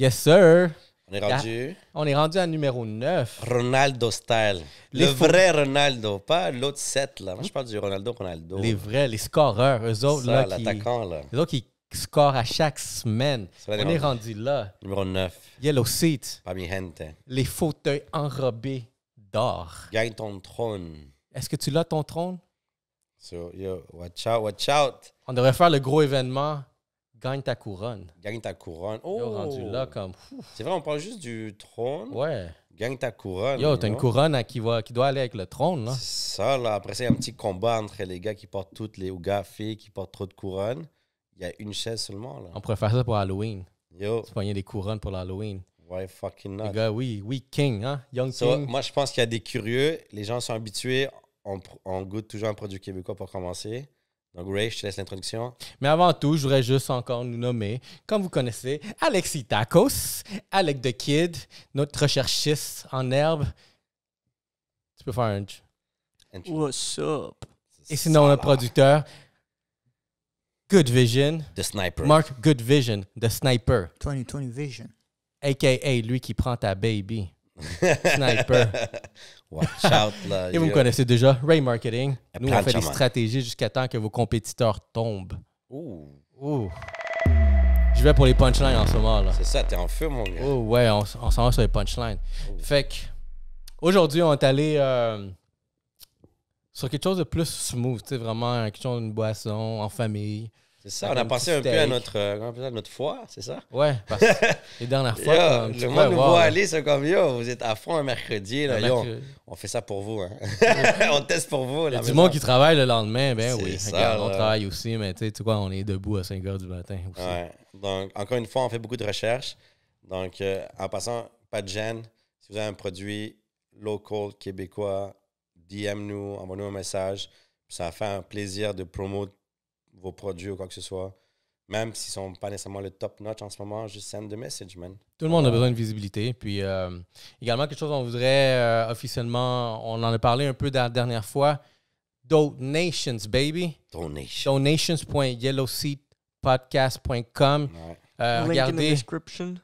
Yes, sir. On est rendu. On est rendu à numéro 9. Ronaldo style. le vrai Ronaldo, pas l'autre 7. Moi, je parle du Ronaldo Ronaldo. Les vrais, les scoreurs. Eux autres, là, qui... autres qui scorent à chaque semaine. on est rendu là. Numéro 9. Yellow Seat. Pas Les fauteuils enrobés d'or. Gagne ton trône. Est-ce que tu l'as, ton trône? So, yo, watch out, watch out. On devrait faire le gros événement Gagne ta couronne. Gagne ta couronne. Oh! Yo, rendu là, comme. C'est vrai, on parle juste du trône. Ouais. Gagne ta couronne. Yo, t'as une couronne à qui, va, qui doit aller avec le trône, là. ça, là. Après, c'est un petit combat entre les gars qui portent toutes les. ou gars, filles qui portent trop de couronnes. Il y a une chaise seulement, là. On préfère faire ça pour Halloween. Yo. Tu gagner des couronnes pour l'Halloween. Why fucking not? Les gars, oui, oui, King, hein? Young King. Moi, je pense qu'il y a des curieux. Les gens sont habitués. On, on goûte toujours un produit québécois pour commencer. Donc, Ray, je te laisse l'introduction. Mais avant tout, je voudrais juste encore nous nommer, comme vous connaissez, Alexis Tacos, Alec the Kid, notre recherchiste en herbe. Tu peux faire un. What's up? Et sinon, notre producteur, Good Vision. The Sniper. Mark Good Vision, The Sniper. 2020 Vision. AKA lui qui prend ta baby. Sniper. Watch out, Et vous me connaissez déjà, Ray Marketing. Nous, on fait des stratégies jusqu'à temps que vos compétiteurs tombent. Ouh. Ouh. Je vais pour les punchlines en ce moment, là. C'est ça, t'es en feu, mon gars. ouais, on, s'en va sur les punchlines. Fait que, aujourd'hui, on est allé euh, sur quelque chose de plus smooth, tu sais, vraiment, quelque question d'une boisson, en famille. C'est ça, on a passé un peu à notre, euh, notre foire, c'est ça? Ouais, parce que les dernières fois. le monde nous voit aller, c'est comme yo, vous êtes à fond un mercredi, On, fait ça pour vous. Hein. on teste pour vous. Il y du monde qui travaille le lendemain, ben oui. Ça, on travaille aussi, mais tu sais on est debout à 5 h du matin Donc, encore une fois, on fait beaucoup de recherches. Donc, euh, en passant, pas de gêne. Si vous avez un produit local, québécois, DM-nous, envoyez-nous un message. Ça fait un plaisir de promouvoir vos produits ou quoi que ce soit. Même s'ils sont pas nécessairement le top notch en ce moment, juste send the message, man. Tout le monde a besoin de visibilité. Puis euh, également, quelque chose qu'on voudrait euh, officiellement, on en a parlé un peu la dernière fois. Donations, baby. Donations. Donations.yellowseatpodcast.com. Euh, Link regardez. in the description.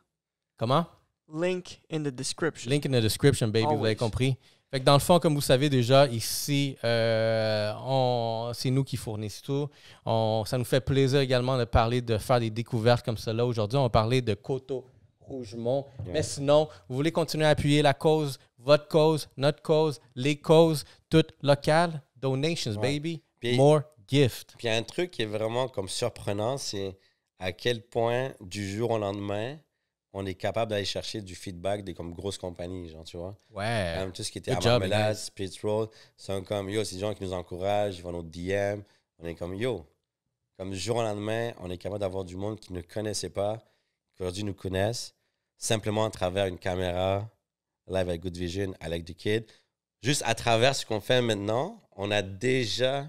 Comment? Link in the description. Link in the description, baby, vous avez compris dans le fond, comme vous savez déjà, ici, euh, c'est nous qui fournissons tout. ça nous fait plaisir également de parler, de faire des découvertes comme cela. Aujourd'hui, on parler de Coteau Rougemont. Mais sinon, vous voulez continuer à appuyer la cause, votre cause, notre cause, les causes, toutes locales. Donations, baby. More gift. Puis un truc qui est vraiment comme surprenant, c'est à quel point du jour au lendemain, on est capable d'aller chercher du feedback des comme grosses compagnies, genre, tu vois. Ouais. Comme tout ce qui était Marmelade, Speed Roll, sont comme, yo, c'est des gens qui nous encouragent, ils vont nos DM. On est comme, yo. Comme jour au lendemain, on est capable d'avoir du monde qui ne connaissait pas, qui aujourd'hui nous connaissent, simplement à travers une caméra, live avec Good Vision, avec du Kid. Juste à travers ce qu'on fait maintenant, on a déjà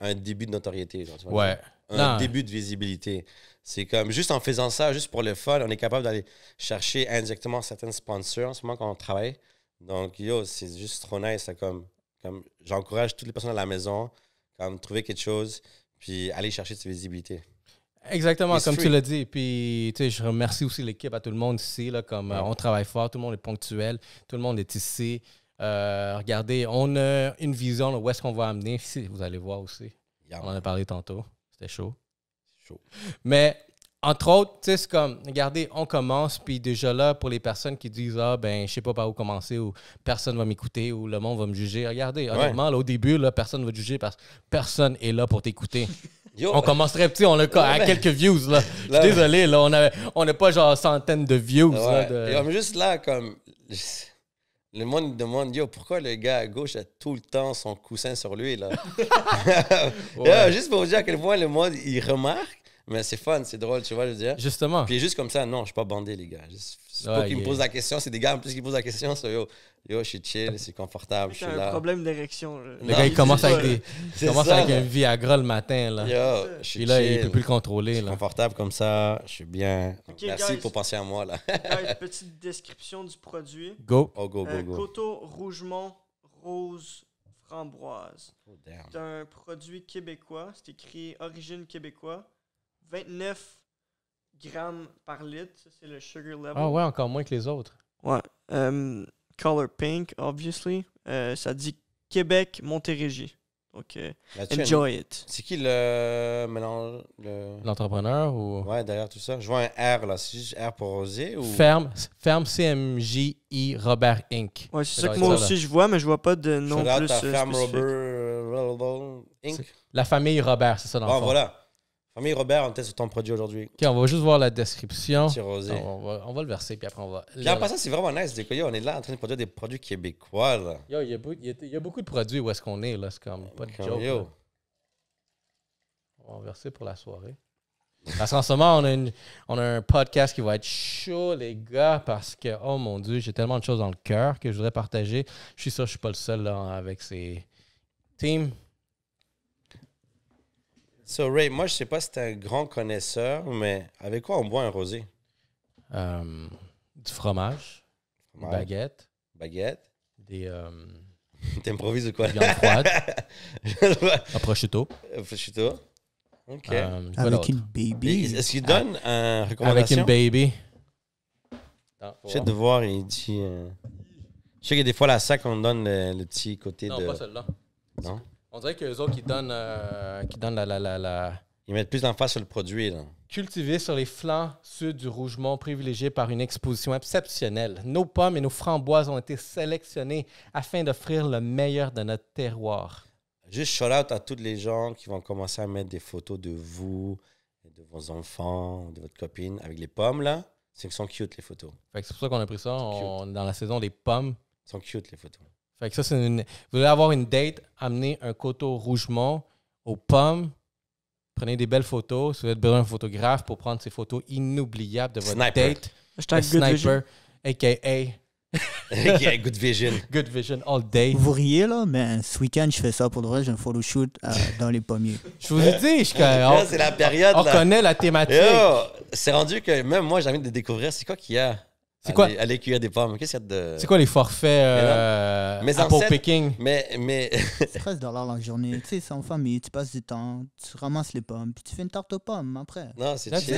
un début de notoriété, genre, tu vois. Ouais un début de visibilité. C'est comme juste en faisant ça, juste pour le fun, on est capable d'aller chercher indirectement certains sponsors en ce moment quand on travaille. Donc, yo, c'est juste trop nice. Ça, comme, comme, J'encourage toutes les personnes à la maison, comme trouver quelque chose, puis aller chercher cette visibilité. Exactement, comme tu l'as dit. Puis, tu sais, je remercie aussi l'équipe, à tout le monde ici. Là, comme on travaille fort, tout le monde est ponctuel, tout le monde est ici. Euh, regardez, on a une vision où est-ce qu'on va amener. Si, vous allez voir aussi. On en a parlé tantôt chaud. chaud. Mais entre autres, tu sais, c'est comme, regardez, on commence, puis déjà là, pour les personnes qui disent, ah, ben, je sais pas par où commencer, ou personne va m'écouter, ou le monde va me juger. Regardez, honnêtement, là, au début, là, personne va te juger parce que personne est là pour t'écouter. on commencerait petit, on a à quelques views, là. Je suis désolé, là, on n'a pas genre centaines de views. juste là, comme. Le monde demande, yo, pourquoi le gars à gauche a tout le temps son coussin sur lui, là? Juste pour vous dire à quel point le monde, il remarque mais c'est fun, c'est drôle, tu vois, je veux dire. Justement. Puis juste comme ça, non, je suis pas bandé, les gars. C'est pas qu'ils me posent la question, c'est des gars en plus qui posent la question. yo, yo, je suis chill, c'est confortable, je suis un problème d'érection. Le gars, il commence, avec, des, un Viagra le matin, là. Yo, je suis là, ils il peut plus le contrôler, confortable comme ça, je suis bien. Merci pour penser à moi, là. guys, petite description du produit. Go. Oh, go, go, euh, Rougemont Rose Framboise. Oh, c'est un produit québécois, c'est écrit origine québécois. 29 grammes par litre. Ça, c'est le sugar level. Ah ouais, encore moins que les autres. Ouais. Euh, color pink, obviously. Euh, ça dit Québec, Montérégie. OK. Euh, enjoy it. C'est qui le le... L'entrepreneur ou. Ouais, derrière tout ça. Je vois un R là. C'est juste R pour Rosé ou. Ferme, ferme CMJI Robert Inc. Ouais, c'est ça que moi aussi je vois, mais je vois pas de nom plus. Robert Inc. La famille Robert, c'est ça dans le fond. voilà. Famille Robert, on teste ton produit aujourd'hui. Ok, on va juste voir la description. On va, on va le verser, puis après on va. en passant, c'est vraiment nice. on est là en train de produire des produits québécois. Yo, il y, a y beaucoup de produits où est-ce qu'on est, là. C'est comme pas de joke. On va verser pour la soirée. Parce qu'en ce moment, on a, on a un podcast qui va être chaud, les gars, parce que, oh mon Dieu, j'ai tellement de choses dans le cœur que je voudrais partager. Je suis sûr que je ne suis pas le seul avec ces teams. So, Ray, moi, je sais pas si tu es un grand connaisseur, mais avec quoi on boit un rosé? Euh, du fromage, Une baguette. Baguette. Des. Euh, T'improvises ou quoi? Viande froide. un prosciutto. Un prosciutto. OK. Euh, avec une baby. Est-ce qu'il donne un recommandation? Avec une baby. J'ai de il dit. Euh, je sais que des fois, la sac, on donne le, petit côté de. Non, pas celle-là. Non? On dirait qu'eux autres, qui donnent, euh, qui donnent la, la, la, Ils mettent plus d'emphase sur le produit. Là. sur les flancs sud du Rougemont, privilégié par une exposition exceptionnelle. Nos pommes et nos framboises ont été sélectionnées afin d'offrir le meilleur de notre terroir. Juste shout out à toutes les gens qui vont commencer à mettre des photos de vous, de vos enfants, de votre copine avec les pommes là. C'est sont cute les photos. C'est pour ça qu'on a pris ça. dans la saison des pommes. Ils sont cute les photos. Vous voulez avoir une date, amenez un coteau rougement aux pommes. Prenez des belles photos. Si vous avez besoin d'un photographe pour prendre ces photos inoubliables de votre date. sniper, a.k.a. good vision. Good vision all day. Vous riez là, mais ce week-end, je fais ça pour le vrai, j'ai un photo shoot euh, dans les pommiers. Je vous ai dit, c'est la période. On connaît la thématique. C'est rendu que même moi, j'ai envie de découvrir c'est quoi qu'il y a c'est quoi? Aller cuire des pommes. Qu'est-ce qu'il y a de. C'est quoi les forfaits mais euh, picking? Mais. mais... 13 dollars la journée. Tu sais, c'est en famille, tu passes du temps, tu ramasses les pommes, puis tu fais une tarte aux pommes après. Non, c'est chill.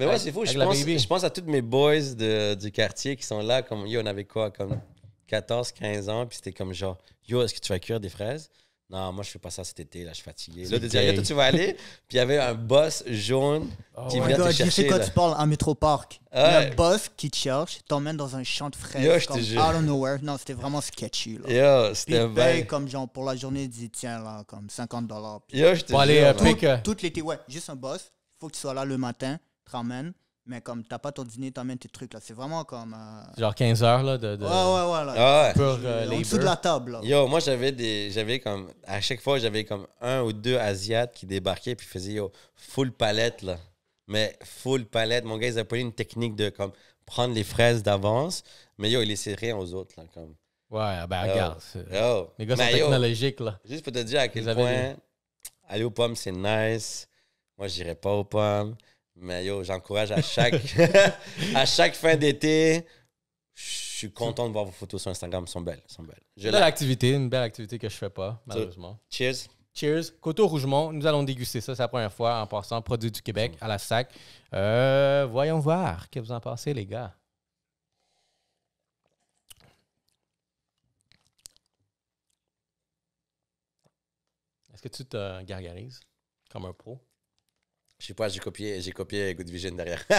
Mais ouais, c'est fou. Je pense, à tous mes boys du quartier qui sont là. Comme, yo, on avait quoi? Comme 14, 15 ans, puis c'était comme genre, yo, est-ce que tu vas cuire des fraises? Non, moi, je fais pas ça cet été, là, je suis fatigué. Là, de dire, tu vas aller. Puis il y avait un boss jaune oh, qui vient te chercher. Je sais quoi tu parles, à Métro Park. a un boss qui te cherche, t'emmène dans un champ de fraises. comme, Out of nowhere. Non, c'était vraiment sketchy, là. Yo, c'était vrai. comme genre, pour la journée, il dit, tiens, là, comme 50 dollars. Yo, je te dis tout, l'été, ouais, juste un boss. Il Faut que tu sois là le matin, te mais comme t'as pas ton dîner, t'emmènes tes trucs là. C'est vraiment comme. Euh, Genre 15 heures là de. Ouais, ouais, ouais. Là, ah euh, dessous de la table. Là. Yo, moi j'avais des. J'avais comme. À chaque fois, j'avais comme un ou deux Asiates qui débarquaient puis faisaient yo, full palette là. Mais full palette. Mon gars, ils pas une technique de comme prendre les fraises d'avance. Mais yo, ils laissaient rien aux autres là. Comme. Ouais, ah ben regarde. Yo. Les gars mais sont là. Juste pour te dire à quel point. Aller aux pommes, c'est nice. Moi, j'irais pas aux pommes. Mais yo, j'encourage à chaque, à chaque fin d'été. Je suis content de voir vos photos sur Instagram, elles sont belles, sont belles. belle activité, une belle activité que je fais pas, malheureusement. cheers. Cheers. Coteau Rougemont, nous allons déguster ça, c'est la première fois en passant produit du Québec à la SAC. Euh, voyons voir, qu'est-ce que vous en pensez, les gars. Est-ce que tu te gargarises comme un pro? Je sais pas, j'ai copié, j'ai copié Good Vision derrière.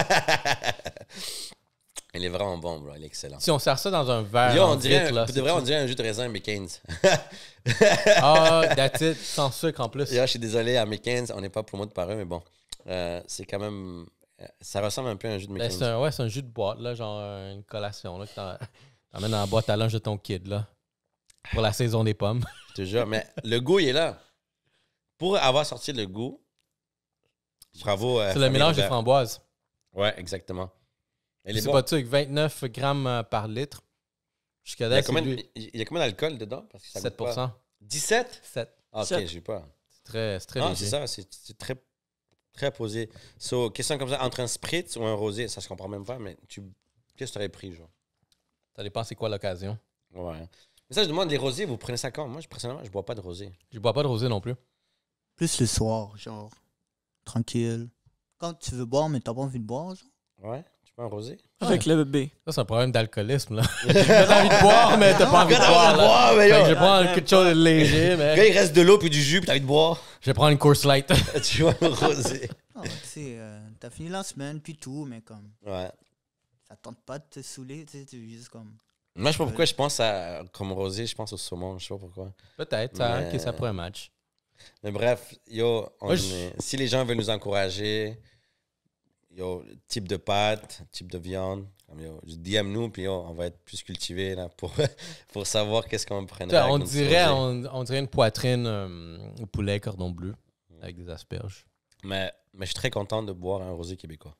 Il est vraiment bon, bro. Il est excellent. Si on sert ça dans un verre. Yo, on dirait, là, on dirait un jus de raisin McCain's. Ah, oh, that's it. Sans sucre en plus. Yo, je suis désolé, à McCain's, on n'est pas moi de par eux, mais bon. Euh, c'est quand même. Euh, ça ressemble un peu à un jus de ben, McCain's. ouais, c'est un jus de boîte, là, genre euh, une collation, là, que t'emmènes dans la boîte à linge de ton kid, là. Pour la saison des pommes. toujours mais le goût, il est là. Pour avoir sorti le goût, Bravo. Euh, c'est le mélange de framboises. Ouais, exactement. C'est pas pas avec 29 grammes euh, par litre. Jusqu'à date, il, y a combien d'alcool dedans? 7 17? 7. Ah, ok, j'ai pas. C'est très, très ah, c'est ça, c'est très, très posé. So, question comme ça, entre un spritz ou un rosé, ça se comprend même pas, mais tu, qu'est-ce que tu aurais pris, genre? Ça dépend c'est quoi l'occasion. Ouais. Mais ça, je demande, les rosés, vous prenez ça quand? Moi, personnellement, je bois pas de rosé. Je bois pas de rosé non plus. Plus le soir, genre tranquille. Quand tu veux boire, mais t'as pas envie de boire, genre. Ouais. Tu peux un rosé? Avec le bébé. Ça, c'est un problème d'alcoolisme, là. t'as envie de boire, mais t'as pas envie de boire. je vais prendre je prends quelque chose de léger, mais. il reste de l'eau puis du jus, puis t'as envie de boire. Je vais prendre une course light. Ah, tu vois, un rosé. Non, tu sais, euh, t'as fini la semaine, puis tout, mais comme. Ouais. Ça tente pas de te saouler, tu sais, tu vises comme. Moi, je sais pas pourquoi je pense à. Comme rosé, je pense au saumon, je sais pas pourquoi. Peut-être, ça, que ça un match. Mais bref, yo, si les gens veulent nous encourager, yo, type de pâte, type de viande, yo, DM nous, puis on va être plus cultivés pour, pour savoir qu'est-ce qu'on prendrait. on, dirait, on, dirait une poitrine euh, au poulet cordon bleu avec des asperges. Mais, mais je suis très content de boire un rosé québécois.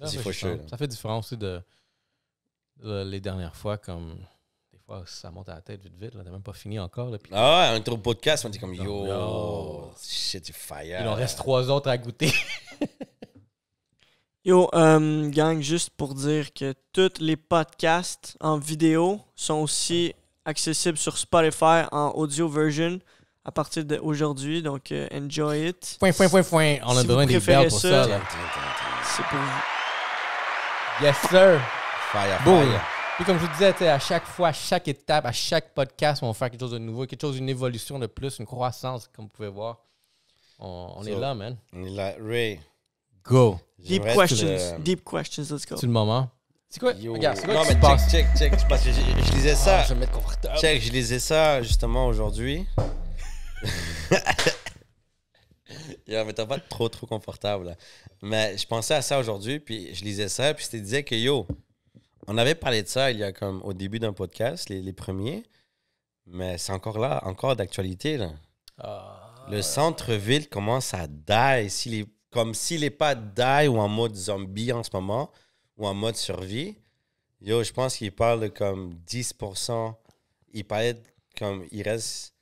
Ça, fait, ça fait différence aussi de, de les dernières fois comme ah, ça monte à la tête vite, vite. On n'a même pas fini encore. Là, ah ouais, un trop de podcast, on dit comme yo, shit, fire. Il en reste trois autres à goûter. yo, euh, gang, juste pour dire que tous les podcasts en vidéo sont aussi accessibles sur Spotify en audio version à partir d'aujourd'hui. Donc, euh, enjoy it. Point, point, point, point. On a besoin des pour ça. C'est pour vous. Yes, sir. Fire, puis comme je vous disais, à chaque fois, à chaque étape, à chaque podcast, on va faire quelque chose de nouveau, quelque chose, d'une évolution de plus, une croissance, comme vous pouvez voir. On, est là, man. On est là. Ray. Go. Deep questions. Deep questions. Let's go. C'est le moment. C'est quoi? Regarde, c'est quoi non, mais check, check, check, je, lisais ça. Ah, je vais me mettre confortable. Check, je lisais ça justement aujourd'hui. Yo, mais t'as pas trop, trop confortable. Mais je pensais à ça aujourd'hui, puis je lisais ça, puis je te disais que yo, on avait parlé de ça il y a comme au début d'un podcast, les, premiers, mais c'est encore là, encore d'actualité. Ah, le centre-ville commence à die, si les, comme s'il n'est pas die ou en mode zombie en ce moment, ou en mode survie. Yo, je pense qu'il parle de comme 10%. Il comme il reste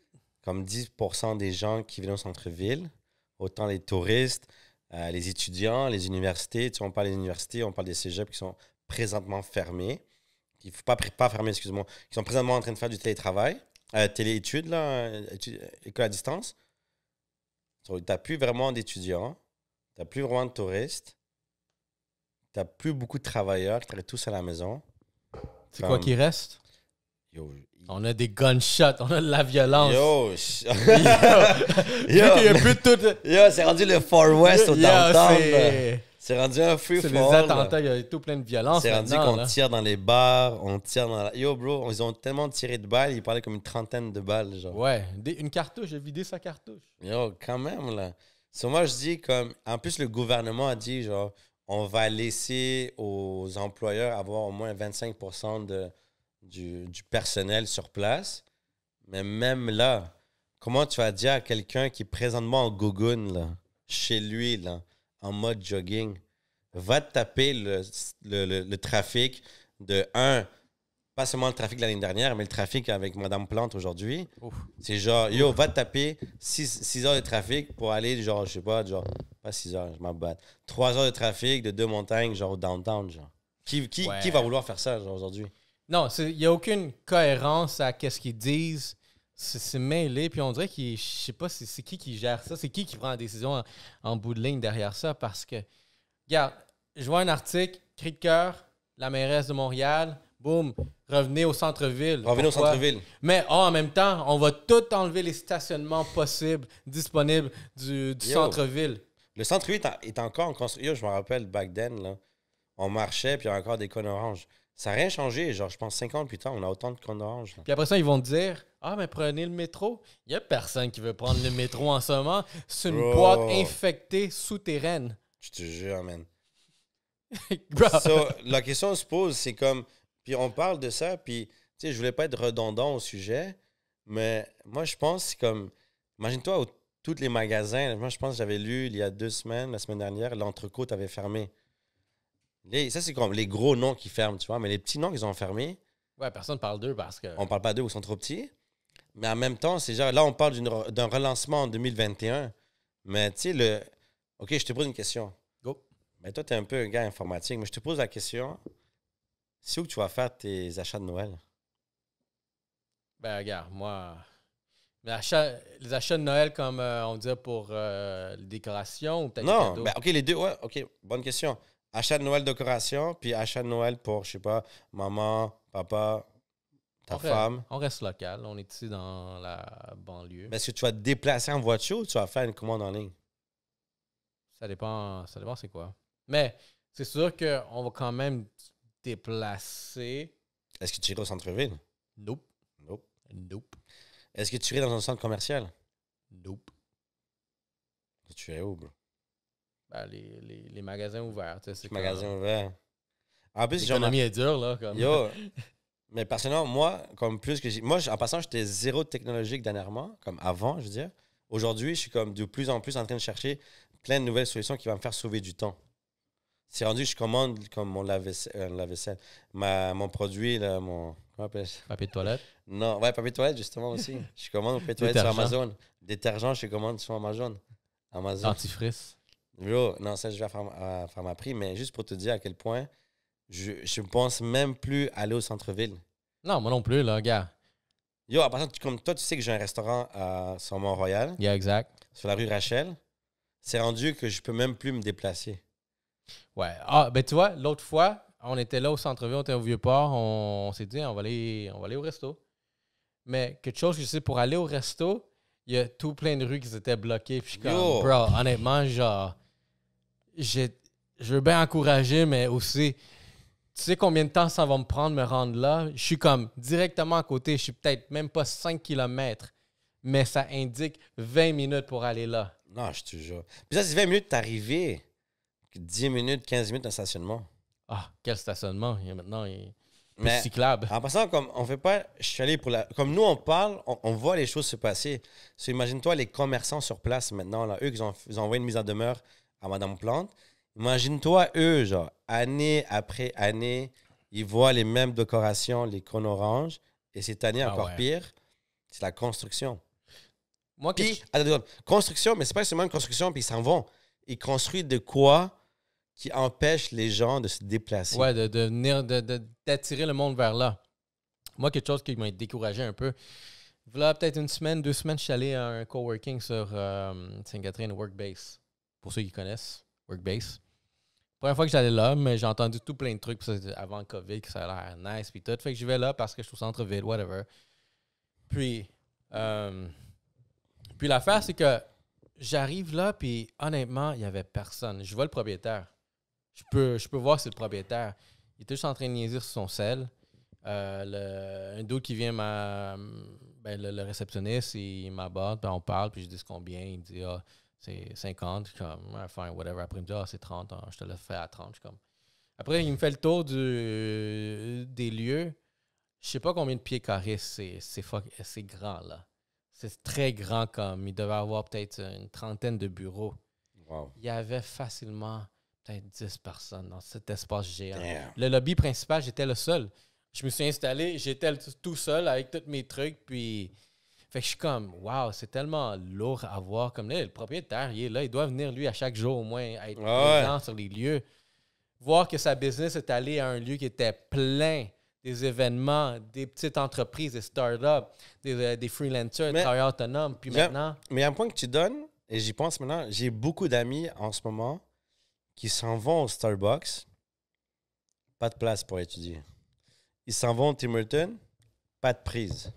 comme 10% des gens qui viennent au centre-ville, autant les touristes, euh, les étudiants, les universités. Tu on parle des universités, on parle des cégeps qui sont présentement fermés, qui faut pas, pas fermés, excuse-moi, qui sont présentement en train de faire du télétravail, euh, téléétudes, là, euh, euh, école à distance. Tu n'as plus vraiment d'étudiants, tu n'as plus vraiment de touristes, tu n'as plus beaucoup de travailleurs qui travaillent tous à la maison. C'est quoi qui reste? on a des gunshots, on a de la violence. Yo, yo. c'est rendu le Far West au downtown. C'est rendu un fort. C'est des attentats, il y a tout plein de violence. C'est rendu qu'on tire dans les bars, on tire dans la... Yo, bro, ils ont tellement tiré de balles, ils parlaient comme une trentaine de balles, genre. Ouais, une cartouche, j'ai vidé sa cartouche. Yo, quand même, là. moi, je dis comme... En plus, le gouvernement a dit, genre, on va laisser aux employeurs avoir au moins 25 de, du, personnel sur place. Mais même là, comment tu vas dire à quelqu'un qui est présentement en gogun là, chez lui, là en mode jogging. Va taper le, trafic de un, pas seulement le trafic de l'année dernière, mais le trafic avec Madame Plante aujourd'hui. C'est genre, yo, va taper 6 heures de trafic pour aller, genre, je sais pas, genre, pas six heures, je m'en bats. 3 heures de trafic de deux montagnes, genre, au downtown, genre. Qui, va vouloir faire ça, aujourd'hui? Non, il n'y a aucune cohérence à ce qu'ils disent c'est mêlé, puis on dirait que je sais pas c'est qui qui gère ça, c'est qui qui prend la décision en, bout de ligne derrière ça, parce que, regarde, je vois un article, cri de cœur, la mairesse de Montréal, boum, revenez au centre-ville. Revenez au centre-ville. Mais oh, en même temps, on va tout enlever les stationnements possibles, disponibles du, du centre-ville. Le centre-ville est encore en construction. Je me rappelle, back then, on marchait, puis il y a encore des cônes oranges. Ça n'a rien changé. Genre, je pense 50 ans plus tard, on a autant de conneries d'orange. Puis après ça, ils vont te dire Ah, mais prenez le métro. Il n'y a personne qui veut prendre le métro en ce moment. C'est une boîte infectée souterraine. Je te jure, man. la question se pose, c'est comme. Puis on parle de ça, puis tu sais, je voulais pas être redondant au sujet, mais moi, je pense, c'est comme. Imagine-toi, tous les magasins, moi, je pense, j'avais lu il y a deux semaines, la semaine dernière, l'entrecôte avait fermé ça, c'est comme les gros noms qui ferment, tu vois. Mais les petits noms qu'ils ont fermés. Ouais, personne ne parle d'eux parce que. On parle pas d'eux, ils sont trop petits. Mais en même temps, c'est genre, là, on parle d'un relancement en 2021. Mais tu sais, le. OK, je te pose une question. Go. Mais toi, tu es un peu un gars informatique. Mais je te pose la question c'est où que tu vas faire tes achats de Noël? Ben, regarde, moi. Les achats, les achats de Noël, comme euh, on dit pour euh, les décorations ou peut-être. Non, ben, OK, les deux, ouais, OK, bonne question achat de Noël décoration, puis achat de Noël pour, je sais pas, maman, papa, ta femme. on reste local, on est ici dans la banlieue. Mais est-ce que tu vas te déplacer en voiture ou tu vas faire une commande en ligne? Ça dépend, ça dépend c'est quoi. Mais c'est sûr qu'on va quand même déplacer. Est-ce que tu iras au centre-ville? Nope. Nope. Nope. Est-ce que tu irais dans un centre commercial? Nope. Tu es où, bro? les, les, magasins ouverts. Les magasins ouverts. En plus, L'économie est dure, là. Comme... Yo, mais personnellement, moi, comme plus que Moi, en passant, j'étais zéro technologique dernièrement, comme avant, je veux dire. Aujourd'hui, je suis comme de plus en plus en train de chercher plein de nouvelles solutions qui vont me faire sauver du temps. C'est rendu que je commande comme mon euh, lave-vaisselle, ma, mon produit, mon. Papier de toilette Non, ouais, papier de toilette, justement aussi. je commande papier de toilette sur Amazon. Détergent, je commande sur Amazon. Amazon. Dentifrice. Yo, non, ça, je vais faire, ma prix, mais juste pour te dire à quel point je, je pense même plus aller au centre-ville. Non, moi non plus, là, gars. Yo, à partir comme toi, tu sais que j'ai un restaurant euh, sur Mont-Royal. Yeah, exact. Sur la rue Rachel. C'est rendu que je peux même plus me déplacer. Ouais. Ah, ben tu vois, l'autre fois, on était là au centre-ville, on était au Vieux-Port, on, s'est dit, on va, aller, on va aller au resto. Mais quelque chose je sais, pour aller au resto, il y a tout plein de rues qui étaient bloquées. Puis comme, bro, honnêtement, genre, je veux bien encourager, mais aussi, tu sais combien de temps ça va me prendre me rendre là? Je suis comme directement à côté, je suis peut-être même pas 5 km, mais ça indique 20 minutes pour aller là. Non, je te jure. Puis ça, c'est 20 minutes d'arriver, 10 minutes, 15 minutes d'un stationnement. Ah, quel stationnement! Il y a maintenant. Il... Mais, cyclable. En passant, comme on fait pas, je suis allé pour la, comme nous on parle, on, voit les choses se passer. imagine-toi les commerçants sur place maintenant là, eux ils ont envoyé une mise en demeure Madame Plante. Imagine-toi, eux, genre, année après année, ils voient les mêmes décorations, les cônes oranges. Et cette année, ah encore pire, c'est la construction. Moi, qui construction, mais c'est pas seulement une construction, puis ils s'en vont. Ils construisent de quoi qui empêche les gens de se déplacer. Ouais, de, venir, d'attirer le monde vers là. Moi, quelque chose qui m'a découragé un peu. Voilà, peut-être une semaine, deux semaines, je suis allé à un coworking sur euh, saint catherine Workbase pour ceux qui connaissent, Workbase. Première fois que j'allais là, mais j'ai entendu tout plein de trucs avant le COVID, que ça a l'air nice, puis tout. Fait que je vais là parce que je suis au centre vide, whatever. Puis, euh, puis l'affaire, c'est que j'arrive là, puis honnêtement, il n'y avait personne. Je vois le propriétaire. Je peux, je peux voir c'est le propriétaire. Il était juste en train de niaiser sur son sel. Euh, un dos qui vient ben, le, réceptionniste, il m'aborde, puis on parle, puis je dis combien. Il dit Ah, c'est 50, comme, enfin, whatever. Après, il me dit, ah, c'est 30, ans hein, je te le fais à 30. comme. Après, il me fait le tour du, des lieux. Je sais pas combien de pieds carrés c'est, c'est, c'est grand, là. C'est très grand comme. Il devait avoir peut-être une trentaine de bureaux. Wow. Il y avait facilement peut-être 10 personnes dans cet espace géant. Le lobby principal, j'étais le seul. Je me suis installé, j'étais tout seul avec tous mes trucs, puis fait je suis comme, waouh, c'est tellement lourd à voir. Comme là, le propriétaire, il là, il doit venir, lui, à chaque jour au moins, être ah présent sur les lieux. Voir que sa business est allé à un lieu qui était plein des événements, des petites entreprises, des startups, des, euh, des freelancers, des travailleurs autonomes. Puis maintenant. mais il y a un point que tu donnes, et j'y pense maintenant, j'ai beaucoup d'amis en ce moment qui s'en vont au Starbucks, pas de place pour étudier. Ils s'en vont au Tim pas de prise.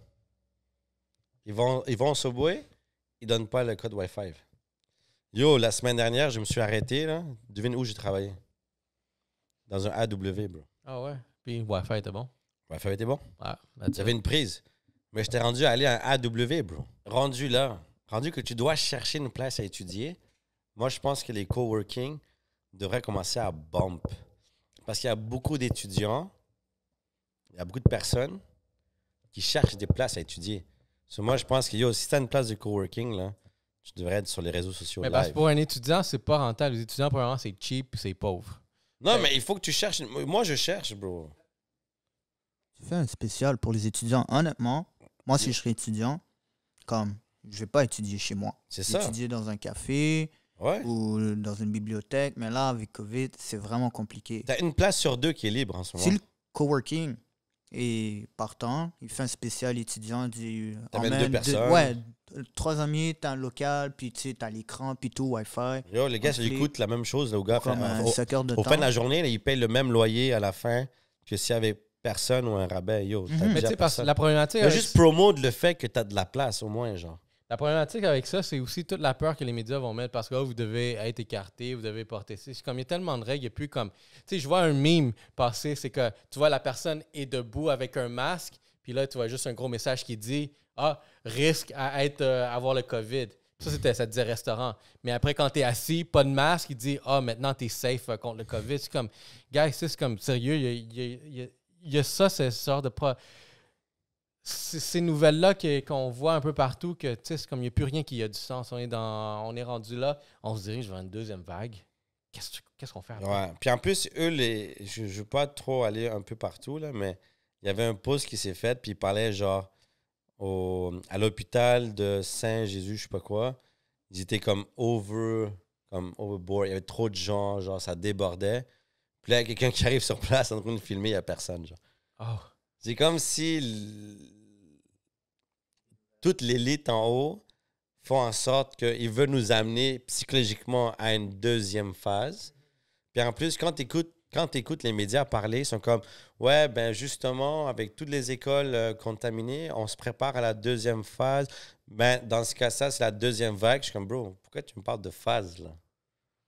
Ils vont, ils vont au Subway, ils donnent pas le code Wi-Fi. Yo, la semaine dernière, je me suis arrêté, Devine où j'ai travaillé. Dans un AW, bro. Ah ouais? Puis Wi-Fi était bon? Wi-Fi était bon? Ouais. Ah, J'avais une prise. Mais j'étais rendu à aller à un AW, bro. Rendu là. Rendu que tu dois chercher une place à étudier. Moi, je pense que les coworking devraient commencer à bump. Parce qu'il y a beaucoup d'étudiants, il y a beaucoup de personnes qui cherchent des places à étudier moi, je pense que yo, si tu as une place de coworking, là, tu devrais être sur les réseaux sociaux. pour un étudiant, c'est pas rentable. Les étudiants, premièrement, c'est cheap c'est pauvre. Non, mais il faut que tu cherches. Moi, je cherche, bro. Tu fais un spécial pour les étudiants. Honnêtement, moi, si je serais étudiant, comme je vais pas étudier chez moi. C'est ça. Étudier dans un café ou dans une bibliothèque. Mais là, avec COVID, c'est vraiment compliqué. Tu as une place sur deux qui est libre en ce moment. Si le coworking. Et partant, il fait un spécial étudiant du. T'amènes deux personnes. ouais, trois amis, t'as un local, puis tu t'as l'écran, puis tout, Wi-Fi. Yo, les gars, coûte la même chose, là, au gars. au, fin de la journée, il ils payent le même loyer à la fin que s'il y avait personne ou un rabais. Yo, mhm. Mais tu sais, la problématique. juste promo de le fait que t'as de la place, au moins, genre. La problématique avec ça, c'est aussi toute la peur que les médias vont mettre parce que oh, vous devez être écarté, vous devez porter C'est comme il y a tellement de règles, il n'y a plus comme. Tu sais, je vois un mime passer, c'est que tu vois la personne est debout avec un masque, puis là, tu vois juste un gros message qui dit Ah, risque à être, euh, avoir le COVID. Ça, c'était, ça disait restaurant. Mais après, quand tu es assis, pas de masque, il dit Ah, maintenant, tu es safe euh, contre le COVID. C'est comme, guys, c'est comme sérieux, il y a, ça, c'est ce genre de. Pro ces nouvelles-là qu'on voit un peu partout, que tu c'est comme il n'y a plus rien qui a du sens. On est, dans, on est rendu là, on se dirige vers une deuxième vague. Qu'est-ce qu'on fait après? Puis en plus, eux, les, je ne veux pas trop aller un peu partout, là, mais il y avait un post qui s'est fait, puis il parlait genre à l'hôpital de Saint-Jésus, je sais pas quoi. Ils étaient comme over, comme overboard. Il y avait trop de gens, genre ça débordait. Puis là, quelqu'un qui arrive sur place en train de filmer, il n'y a personne. Genre. Oh. C'est comme si toute l'élite en haut font en sorte qu'ils veulent nous amener psychologiquement à une deuxième phase. Puis en plus, quand tu écoutes quand les médias parler, ils sont comme Ouais, ben justement, avec toutes les écoles euh, contaminées, on se prépare à la deuxième phase. Ben, dans ce cas-là, c'est la deuxième vague. Je suis comme Bro, pourquoi tu me parles de phase là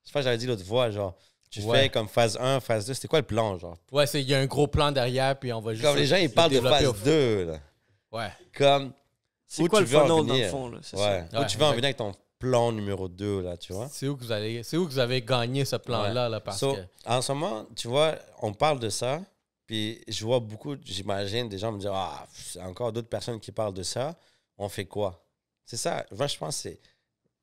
C'est pas j'avais dit l'autre fois, genre. Tu fais comme phase 1, phase 2, c'était quoi le plan, genre? Ouais, il y a un gros plan derrière, puis on va juste. Comme les gens, ils parlent de phase 2, là. Ouais. Comme, c'est quoi le funnel dans le fond? où tu vas en venir avec ton plan numéro 2, là, tu vois. C'est où, que vous allez, c'est où que vous avez gagné ce plan-là, là, parce que... En ce moment, tu vois, on parle de ça, puis je vois beaucoup, j'imagine, des gens me dire « Ah, encore d'autres personnes qui parlent de ça, on fait quoi? » C'est ça, moi, je pense c'est...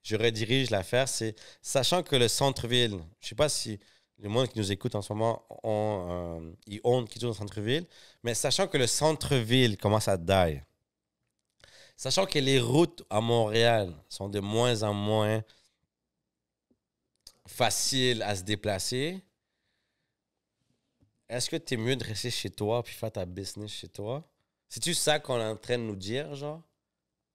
Je redirige l'affaire, c'est... Sachant que le centre-ville, je sais pas si le monde qui nous écoute en ce moment, on, euh, ils honte qu'ils sont au centre-ville, mais sachant que le centre-ville commence à die, Sachant que les routes à Montréal sont de moins en moins faciles à se déplacer, est-ce que tu es mieux de rester chez toi puis faire ta business chez toi? C'est-tu ça qu'on est en train de nous dire, genre?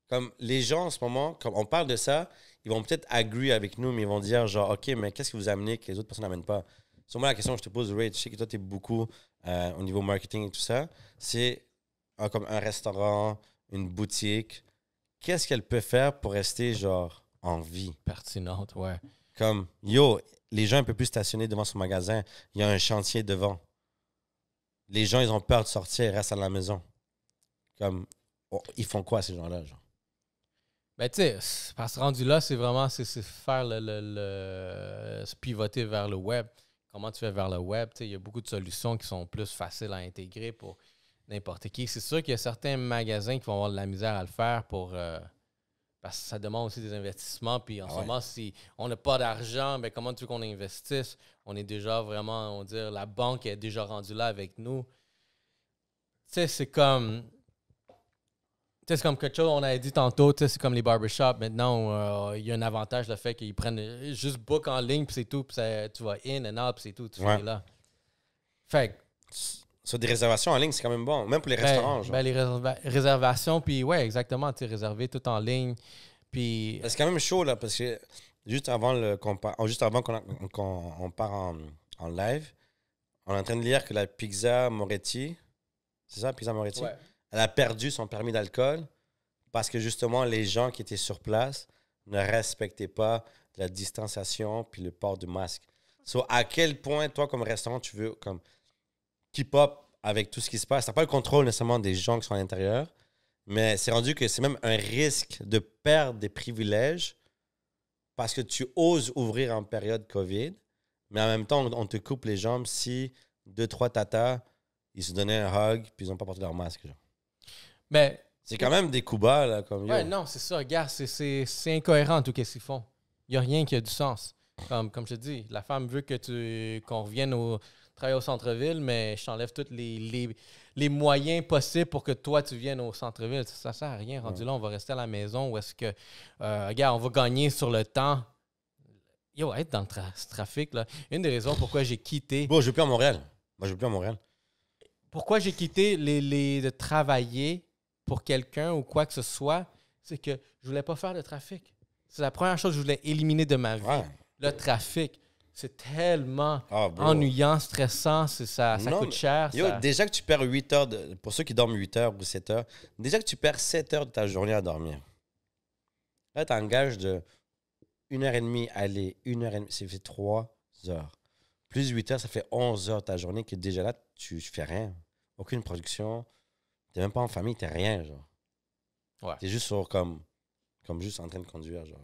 Comme les gens en ce moment, comme on parle de ça, ils vont peut-être agree avec nous, mais ils vont dire, genre, OK, mais qu'est-ce que vous amenez que les autres personnes n'amènent pas? Sur moi, la question que je te pose, Ray, tu sais que toi, tu es beaucoup euh, au niveau marketing et tout ça, c'est euh, comme un restaurant, une boutique, qu'est-ce qu'elle peut faire pour rester genre en vie? Pertinente, ouais. Comme, yo, les gens un peu plus stationner devant son magasin, il y a un chantier devant. Les gens, ils ont peur de sortir, ils restent à la maison. Comme, oh, ils font quoi ces gens-là, genre? Ben, tu sais, parce que rendu là, c'est vraiment faire le, se pivoter vers le web. Comment tu fais vers le web? Il y a beaucoup de solutions qui sont plus faciles à intégrer pour n'importe qui. C'est sûr qu'il y a certains magasins qui vont avoir de la misère à le faire pour. Euh, parce que ça demande aussi des investissements. Puis en ce moment, si on n'a pas d'argent, ben, comment tu veux qu'on investisse? On est déjà vraiment, on dire, la banque est déjà rendue là avec nous. Tu sais, c'est comme. Tu sais, c'est comme quelque chose on avait dit tantôt, tu sais, c'est comme les barbershops. Maintenant, euh, il y a un avantage le fait qu'ils prennent juste book en ligne, puis c'est tout, puis tu vas in and out, puis c'est tout, tu ouais. là. Fait sur des réservations en ligne, c'est quand même bon, même pour les ben, restaurants. Genre. Ben, les réservations, puis ouais, exactement, tu réservé tout en ligne. Puis. C'est quand même chaud, là, parce que juste avant qu'on oh, juste part en, live, on est en train de lire que la pizza Moretti, c'est ça, pizza Moretti, elle a perdu son permis d'alcool parce que justement les gens qui étaient sur place ne respectaient pas la distanciation puis le port du masque. Soit à quel point toi comme restaurant tu veux comme keep up avec tout ce qui se passe. T'as pas le contrôle nécessairement des gens qui sont à l'intérieur, mais c'est rendu que c'est même un risque de perdre des privilèges parce que tu oses ouvrir en période COVID, mais en même temps, on te coupe les jambes si deux, trois tatas, ils se donnaient un hug puis ils ont pas porté leur masque. Mais. Ben, c'est quand même des coups bas, là, comme Ouais, non, c'est ça, Regarde, c'est incohérent tout ce qu'ils font. Il y a rien qui a du sens. Comme, comme je te dis, la femme veut que tu qu'on revienne au, travailler au centre-ville, mais je t'enlève tous les, moyens possibles pour que toi, tu viennes au centre-ville. Ça, sert à rien. Rendu là, on va rester à la maison ou est-ce que, euh, regarde, on va gagner sur le temps. Yo, être dans le ce trafic, là. Une des raisons pourquoi j'ai quitté. Bon, je vais à Montréal. Moi, je vais plus à Montréal. Pourquoi j'ai quitté les, de travailler pour quelqu'un ou quoi que ce soit, c'est que je voulais pas faire de trafic. C'est la première chose que je voulais éliminer de ma vie. Le trafic. C'est tellement ah, ennuyant, stressant, ça, ça coûte cher. Déjà que tu perds 8 heures, de, pour ceux qui dorment 8 heures ou 7 heures, déjà que tu perds 7 heures de ta journée à dormir. Là, tu engages de 1 h 30 demie aller, 1 heure et ça fait 3 heures. Plus 8 heures, ça fait 11 heures de ta journée que déjà là, tu fais rien. Aucune production, t'es même pas en famille, tu t'es rien, genre. Ouais. juste comme, comme juste en train de conduire, genre.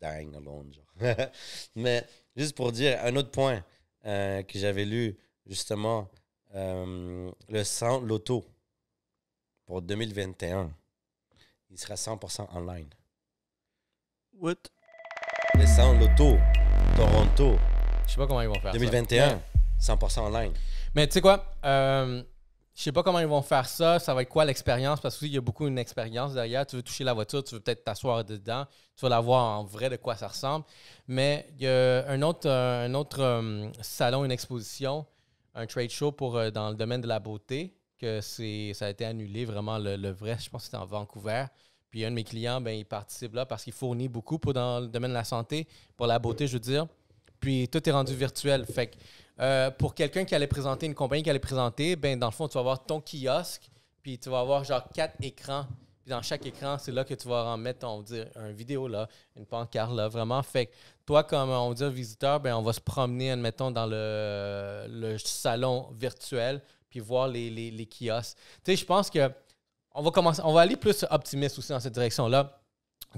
« Dang, alone. Mais juste pour dire un autre point euh, que j'avais lu, justement, euh, le centre Loto pour 2021, il sera 100% online. What? Le 100 Loto, Toronto. Je sais pas comment ils vont faire. 2021, 100% online. Mais tu sais quoi? Euh, je sais pas comment ils vont faire ça. Ça va être quoi l'expérience? Parce qu'il y a beaucoup une expérience derrière. Tu veux toucher la voiture, tu veux peut-être t'asseoir dedans. Tu vas la voir en vrai de quoi ça ressemble. Mais il y a un autre, euh, un autre euh, salon, une exposition, un trade show pour, euh, dans le domaine de la beauté, que ça a été annulé vraiment le, vrai. Je pense que c'était en Vancouver. Puis un de mes clients, ben, il participe là parce qu'il fournit beaucoup pour dans le domaine de la santé, pour la beauté, je veux dire. Puis tout est rendu virtuel. Fait que euh, pour quelqu'un qui allait présenter une compagnie qui allait présenter, ben dans le fond, tu vas avoir ton kiosque, puis tu vas avoir genre quatre écrans. Puis dans chaque écran, c'est là que tu vas en mettre, on va dire, une vidéo là, une pancarte là, vraiment. Fait toi, comme on va dire visiteur, ben, on va se promener, admettons, dans le, salon virtuel, puis voir les, les, les kiosques. Tu sais, je pense que on va commencer, on va aller plus optimiste aussi dans cette direction là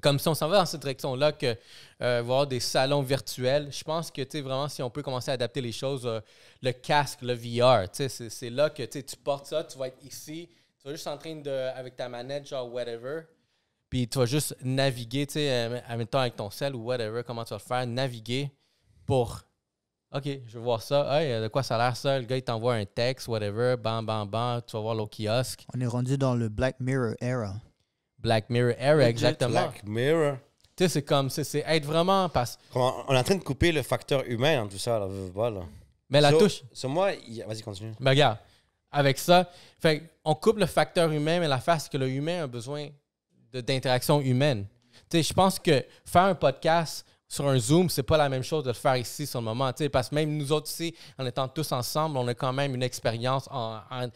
comme si on s'en va dans cette direction-là, que euh, voir des salons virtuels, je pense que tu vraiment, si on peut commencer à adapter les choses, euh, le casque, le VR, c'est là que tu portes ça, tu vas être ici, tu vas juste en train de, avec ta manette, genre whatever, puis tu vas juste naviguer, tu sais, euh, temps avec ton sel ou whatever, comment tu vas le faire, naviguer pour OK, je vais voir ça. de quoi ça a l'air ça? Le gars, il t'envoie un texte, whatever, bam, bam, bam, tu vas voir le kiosque. On est rendu dans le Black Mirror era. Black Mirror era, exactement. Black Mirror. Tu sais, c'est comme, c'est être vraiment. Parce... On, est en train de couper le facteur humain en tout ça, là. Mais la touche. Sur moi, vas-y, continue. Mais regarde, avec ça, fait, on coupe le facteur humain, mais la face que le humain a besoin d'interaction humaine. Tu sais, je pense que faire un podcast sur un Zoom, c'est pas la même chose de le faire ici sur le moment, tu sais, parce que même nous autres ici, en étant tous ensemble, on a quand même une expérience en, en,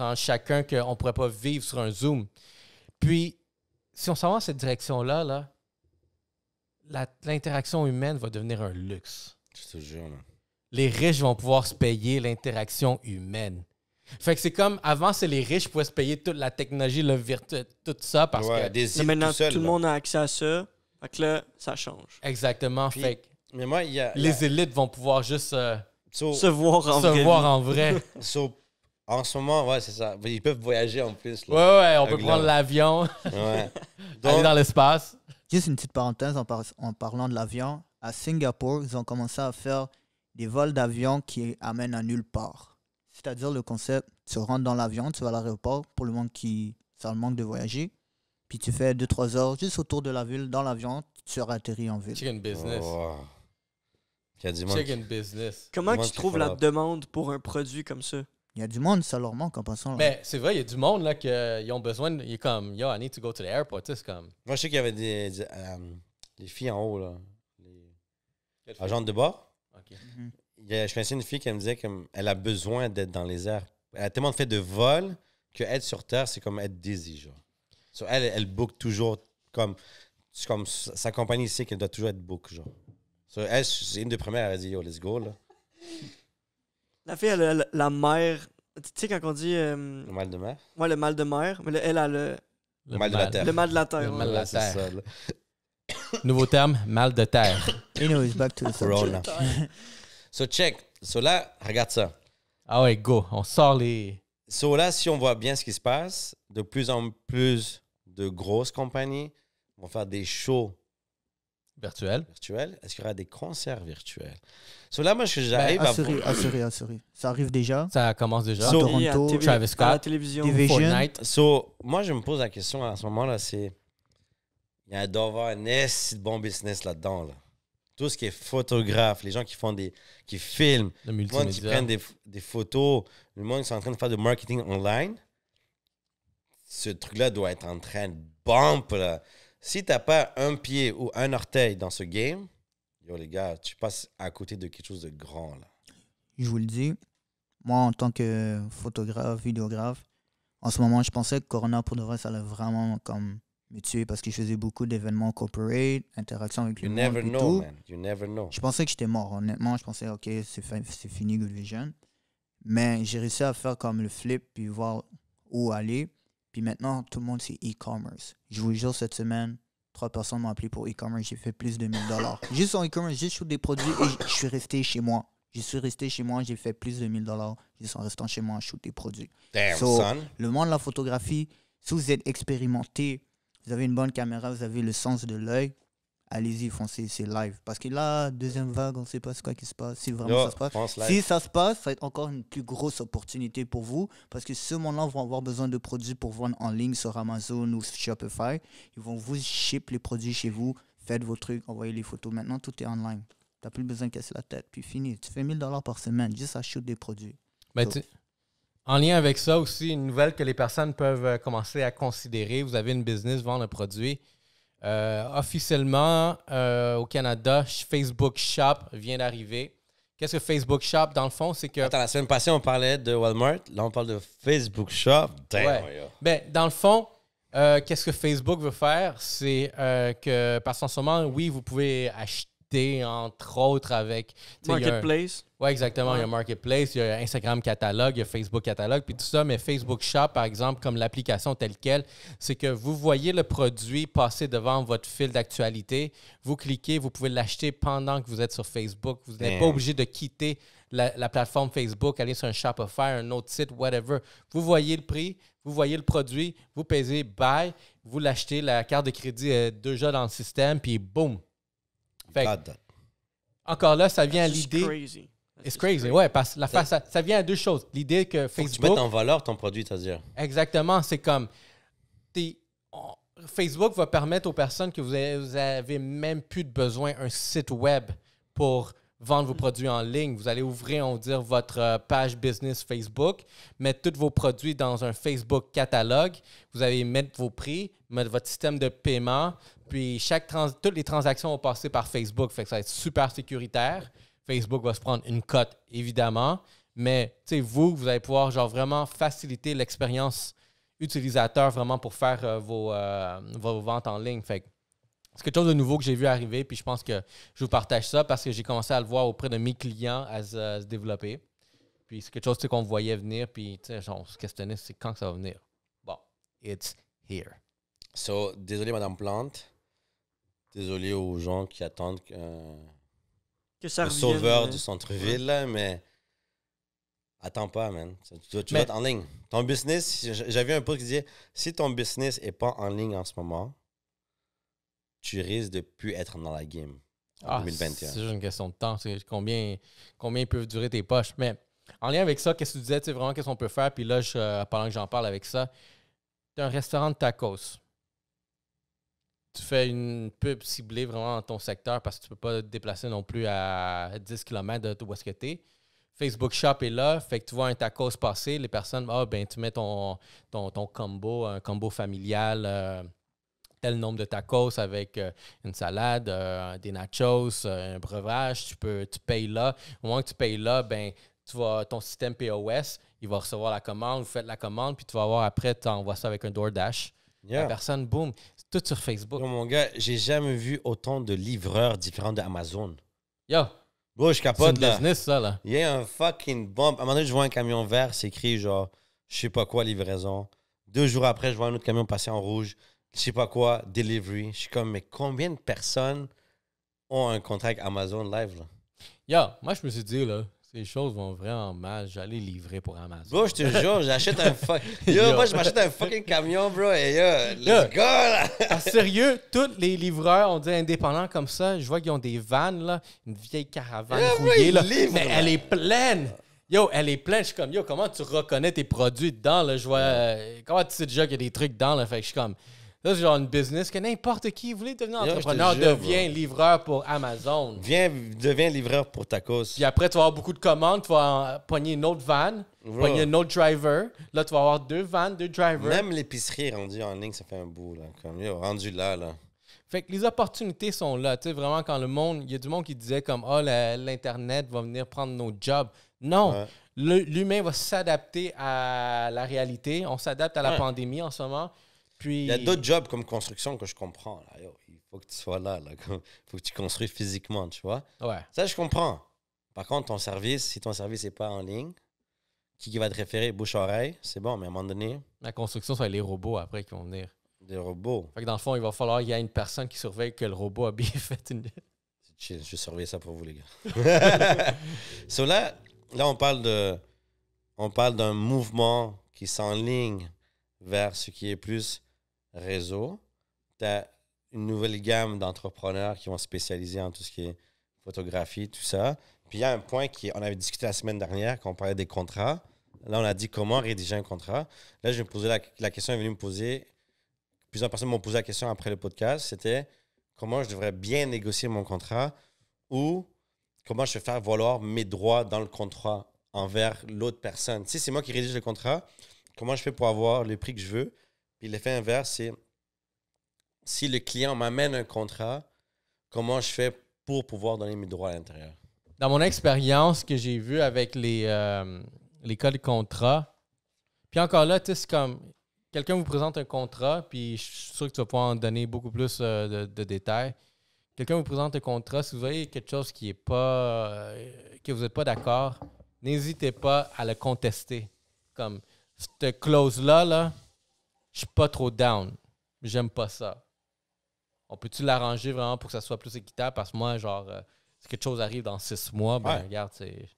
en, chacun qu'on pourrait pas vivre sur un Zoom. Puis, si on s'en va dans cette direction-là, là, l'interaction humaine va devenir un luxe. Je te jure, Les riches vont pouvoir se payer l'interaction humaine. Fait que c'est comme avant, c'est les riches qui pouvaient se payer toute la technologie, le virtu, tout ça, parce que. maintenant, tout, le monde a accès à ça. Fait que là, ça change. Exactement. fait Mais moi, les élites vont pouvoir juste euh, se voir en se vrai. voir en vrai. En ce moment, ouais, c'est ça. Ils peuvent voyager en plus. ouais, ouais, on peut prendre l'avion, ouais. aller dans l'espace. Juste une petite parenthèse en, parlant de l'avion. À Singapour, ils ont commencé à faire des vols d'avion qui amènent à nulle part. C'est-à-dire le concept, tu rentres dans l'avion, tu vas à l'aéroport pour le monde qui ça le manque de voyager, puis tu fais 2-3 heures juste autour de la ville, dans l'avion, tu atterri en ville. Chicken business. Oh. Chicken business. Comment tu trouves la demande pour un produit comme ça? Il y a du monde, ça leur manque en passant. Mais ben, c'est vrai, il y a du monde là qu'ils ont besoin. ils sont comme, yo, I need to go to the airport. C'est comme. Moi, je sais qu'il y avait des, des, euh, filles en haut, là. Les de bord. Okay. Mm Je une fille qui me disait qu'elle a besoin d'être dans les airs. Elle a tellement fait de vol que être sur Terre, c'est comme être dizzy, genre. So, elle, elle book toujours comme, comme sa compagnie sait qu'elle doit toujours être book, genre. So, elle, c'est une des premières, elle a dit, yo, let's go, là. La fille, a la, mère. Tu sais, quand on dit. Euh, le mal de mer? ouais, le mal de mer, mais elle a le, Le mal de la terre. le mal de la terre. mal de la terre. Nouveau terme, mal de terre. back to the so, check. So, là, regarde ça. Ah ouais, go, on sort les. So là, si on voit bien ce qui se passe, de plus en plus de grosses compagnies vont faire des shows Virtuel. Virtuel. Est-ce qu'il y aura des concerts virtuels Cela, je ben, j'arrive à. Assuré, assuré, assuré. Ça arrive déjà. Ça commence déjà. Toronto, Travis Scott, télévision, Division. Fortnite. moi, je me pose la question à ce moment-là c'est. Il y a un S de bon business là-dedans. Tout ce qui est photographe, les gens qui font des. qui filment, le, qui prennent des, des, photos, le monde qui sont en train de faire du marketing online. Ce truc-là doit être en train de bump si tu t'as pas un pied ou un orteil dans ce game, yo les gars, tu passes à côté de quelque chose de grand là. Je vous le dis, moi en tant que photographe, vidéographe, en ce moment je pensais que Corona pour de vrai ça allait vraiment comme me tuer parce qu'il je beaucoup d'événements corporate, interactions avec you le never et know, Man. You never know. Je pensais que j'étais mort, honnêtement, je pensais ok c'est fini Good Vision, mais j'ai réussi à faire comme le flip puis voir où aller puis maintenant, tout le monde, c'est e-commerce. Je vous jure, cette semaine, trois personnes m'ont appelé pour e-commerce. J'ai fait plus de 1000 dollars. Juste en e-commerce, juste sur des produits. Et je suis resté chez moi. Je suis resté chez moi. J'ai fait plus de 1000 dollars juste en restant chez moi je shoot des produits. Le monde de la photographie, si vous êtes expérimenté, vous avez une bonne caméra, vous avez le sens de l'œil, allez-y, foncez, c'est live. Parce que là, deuxième vague, on ne sait pas ce qui se passe, si vraiment ça se passe. si ça se passe, ça va être encore une plus grosse opportunité pour vous, parce que ce moment-là, vont avoir besoin de produits pour vendre en ligne sur Amazon ou Shopify. Ils vont vous ship les produits chez vous, faites vos trucs, envoyez les photos. Maintenant, tout est online. Tu n'as plus besoin de casser la tête. Puis fini, tu fais 1000 dollars par semaine, juste à shoot des produits. Ben, en lien avec ça aussi, une nouvelle que les personnes peuvent euh, commencer à considérer, vous avez une business, vendre un produit, euh, officiellement, euh, au Canada, Facebook Shop vient d'arriver. Qu'est-ce que Facebook Shop, dans le fond, c'est que... Attends, la semaine passée, on parlait de Walmart. Là, on parle de Facebook Shop. Damn, ben, dans le fond, euh, qu'est-ce que Facebook veut faire? C'est que, parce qu'en ce moment, oui, vous pouvez acheter entre autres, avec. Marketplace. Oui, exactement. Il y a Marketplace, il y a Instagram catalogue, il y a Facebook catalogue, puis tout ça. Mais Facebook Shop, par exemple, comme l'application telle qu'elle, c'est que vous voyez le produit passer devant votre fil d'actualité. Vous cliquez, vous pouvez l'acheter pendant que vous êtes sur Facebook. Vous n'êtes pas obligé de quitter la, plateforme Facebook, aller sur un Shopify, un autre site, whatever. Vous voyez le prix, vous voyez le produit, vous payez buy, vous l'achetez, la carte de crédit est déjà dans le système, puis boum, encore là, ça vient à l'idée. It's crazy. Ouais, parce que la ça, vient à deux choses. L'idée que Facebook. tu mettes en valeur ton produit, c'est-à-dire. Exactement. C'est comme. Facebook va permettre aux personnes que vous avez, même plus de besoin un site web pour vendre vos produits en ligne. Vous allez ouvrir, on va dire, votre euh, page business Facebook, mettre tous vos produits dans un Facebook catalogue. Vous allez mettre vos prix, mettre votre système de paiement, puis chaque toutes les transactions vont passer par Facebook, fait ça va être super sécuritaire. Facebook va se prendre une cote, évidemment. Mais vous, vous allez pouvoir genre vraiment faciliter l'expérience utilisateur vraiment pour faire euh, euh, vos, ventes en ligne. Fait c'est quelque chose de nouveau que j'ai vu arriver, puis je pense que je vous partage ça parce que j'ai commencé à le voir auprès de mes clients à, se, développer. Puis c'est quelque chose qu'on voyait venir, puis on se questionnait, c'est quand ça va venir. Bon, it's here. So, désolé, Madame Plante, Désolé aux gens qui attendent qu'un que le sauveur euh, du centre-ville, mais attends pas, man. Tu, vas être en ligne. Ton business, j'avais un pote qui disait si ton business n'est pas en ligne en ce moment, tu risques de plus être dans la game en 2021. Ah, c'est juste une question de temps. Combien, combien peuvent durer tes poches? Mais en lien avec ça, qu'est-ce que tu disais, tu sais, vraiment, qu'est-ce qu'on peut faire? Puis là, je, euh, pendant que j'en parle avec ça, tu as un restaurant de tacos tu fais une pub ciblée vraiment dans ton secteur parce que tu ne peux pas te déplacer non plus à 10 km de où est-ce que tu es. Facebook Shop est là, fait que tu vois un tacos passer, les personnes, ah, ben tu mets ton, combo, un combo familial, euh, tel nombre de tacos avec euh, une salade, euh, des nachos, un breuvage, tu peux, tu payes là. Au moment que tu payes là, ben tu vois ton système POS, il va recevoir la commande, vous faites la commande, puis tu vas voir après, tu envoies ça avec un DoorDash. La personne, boum, tout sur Facebook. mon gars, j'ai jamais vu autant de livreurs différents d'Amazon. Yo! je capote là. business, ça, là. Il y a un fucking bomb. À un moment donné, je vois un camion vert, c'est écrit genre, je sais pas quoi, livraison. Deux jours après, je vois un autre camion passer en rouge, je sais pas quoi, delivery. Je suis comme, mais combien de personnes ont un contrat Amazon Live, là? Yo, moi, je me suis dit, là, les choses vont vraiment mal. J'allais livrer pour Amazon. Bro, je te jure, j'achète un Yo, moi, je m'achète un fucking camion, bro. Et yo, là. en ah, sérieux, tous les livreurs, on dit indépendants comme ça, je vois qu'ils ont des vannes, là, une vieille caravane rouillée, là. mais elle est pleine. Yo, elle est pleine. Je suis comme, yo, comment tu reconnais tes produits dedans, Je vois. Euh, comment tu sais déjà qu'il y a des trucs dedans, là? Fait que je suis comme. Ça, c'est genre une business que n'importe qui, voulait devenir entrepreneur, devient livreur pour Amazon. Viens, deviens livreur pour ta cause. Puis après, tu vas avoir beaucoup de commandes, tu vas pogner une autre van, pogner un autre driver. Là, tu vas avoir deux vannes, deux drivers. Même l'épicerie rendue en ligne, ça fait un bout, là. Comme, rendu là, là. Fait que les opportunités sont là. Tu sais, vraiment, quand le monde, il y a du monde qui disait comme, oh, l'Internet va venir prendre nos jobs. Non. L'humain va s'adapter à la réalité. On s'adapte à la pandémie en ce moment. Il y a d'autres jobs comme construction que je comprends. Il faut que tu sois là, il faut que tu construis physiquement, tu vois. Ça, je comprends. Par contre, ton service, si ton service n'est pas en ligne, qui, va te référer bouche-oreille, c'est bon, mais à un moment donné. La construction, ça va les robots après qui vont venir. Des robots. dans le fond, il va falloir qu'il y ait une personne qui surveille que le robot a bien fait une. Je, surveille ça pour vous, les gars. so là, on parle de. On parle d'un mouvement qui s'enligne vers ce qui est plus réseau. Tu as une nouvelle gamme d'entrepreneurs qui vont spécialiser en tout ce qui est photographie, tout ça. Puis il y a un point qui, qu'on avait discuté la semaine dernière quand on parlait des contrats. Là, on a dit comment rédiger un contrat. Là, je me posais la, la question est venue me poser. Plusieurs personnes m'ont posé la question après le podcast. C'était comment je devrais bien négocier mon contrat ou comment je vais faire valoir mes droits dans le contrat envers l'autre personne. Si c'est moi qui rédige le contrat, comment je fais pour avoir le prix que je veux et l'effet inverse, c'est si le client m'amène un contrat, comment je fais pour pouvoir donner mes droits à l'intérieur? Dans mon expérience que j'ai vue avec euh, les, cas de contrat, puis encore là, tu sais, c'est comme quelqu'un vous présente un contrat, puis je suis sûr que tu vas pouvoir en donner beaucoup plus euh, de, détails. Quelqu'un vous présente un contrat, si vous voyez quelque chose qui est pas euh, que vous n'êtes pas d'accord, n'hésitez pas à le contester. Comme cette clause-là, là je suis pas trop down. J'aime pas ça. On peut-tu l'arranger vraiment pour que ça soit plus équitable? Parce que moi, genre, euh, si quelque chose arrive dans six mois, ben regarde, c'est.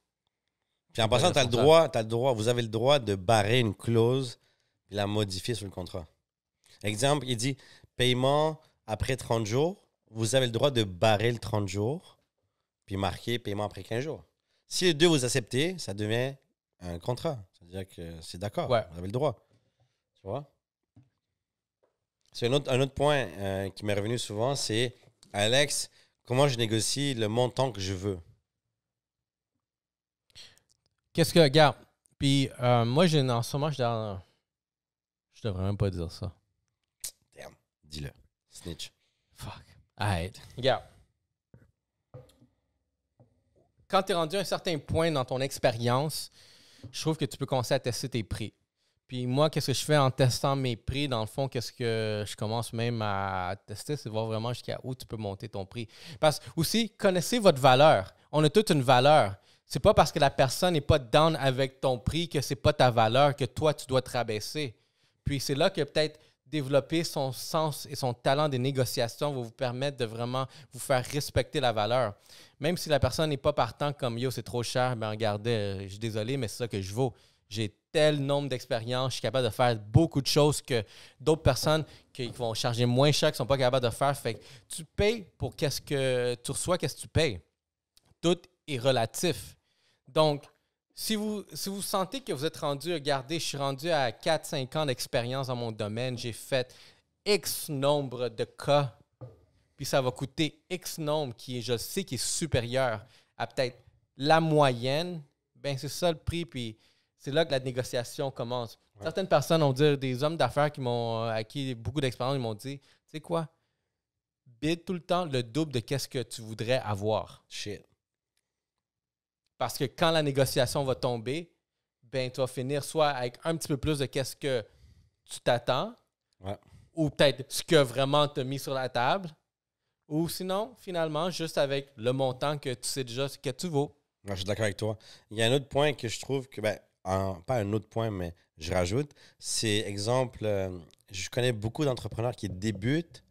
Puis en passant, tu as le droit, droit, vous avez le droit de barrer une clause et la modifier sur le contrat. Exemple, il dit paiement après 30 jours, vous avez le droit de barrer le 30 jours puis marquer paiement après 15 jours. Si les deux vous acceptez, ça devient un contrat. C'est-à-dire que c'est d'accord, vous avez le droit. Tu vois? C'est un autre, un autre point euh, qui m'est revenu souvent, c'est Alex, comment je négocie le montant que je veux? Qu'est-ce que, regarde, puis euh, moi, j'ai, en ce moment, je, ne devrais même pas dire ça. Damn, dis-le. Snitch. Fuck. right. Regarde. Quand tu es rendu à un certain point dans ton expérience, je trouve que tu peux commencer à tester tes prix. Puis moi, qu'est-ce que je fais en testant mes prix? Dans le fond, qu'est-ce que je commence même à tester, c'est voir vraiment jusqu'à où tu peux monter ton prix. Parce aussi, connaissez votre valeur. On a toute une valeur. C'est pas parce que la personne n'est pas down avec ton prix que c'est pas ta valeur, que toi, tu dois te rabaisser. Puis c'est là que peut-être développer son sens et son talent des négociations va vous permettre de vraiment vous faire respecter la valeur. Même si la personne n'est pas partant comme yo, c'est trop cher, ben regardez, je suis désolé, mais c'est ça que je vaux j'ai tel nombre d'expériences, je suis capable de faire beaucoup de choses que d'autres personnes qui, vont charger moins cher, qui ne sont pas capables de faire. Fait tu payes pour qu'est-ce que tu reçois, qu'est-ce que tu payes. Tout est relatif. Donc, si vous, si vous sentez que vous êtes rendu, regardez, je suis rendu à 4-5 ans d'expérience dans mon domaine, j'ai fait X nombre de cas, puis ça va coûter X nombre qui, est je sais, qui est supérieur à peut-être la moyenne, ben c'est ça le prix, puis c'est là que la négociation commence. Certaines personnes ont dit, des hommes d'affaires qui m'ont acquis euh, beaucoup d'expérience, ils m'ont dit, tu sais quoi, bid tout le temps le double de qu'est-ce que tu voudrais avoir. Shit. Parce que quand la négociation va tomber, ben tu vas finir soit avec un petit peu plus de qu'est-ce que tu t'attends, ou peut-être ce que vraiment tu as mis sur la table, ou sinon, finalement, juste avec le montant que tu sais déjà ce que tu vaux. je suis d'accord avec toi. Il y a un autre point que je trouve que, ben, pas un autre point, mais je rajoute, c'est exemple, euh, je connais beaucoup d'entrepreneurs qui débutent,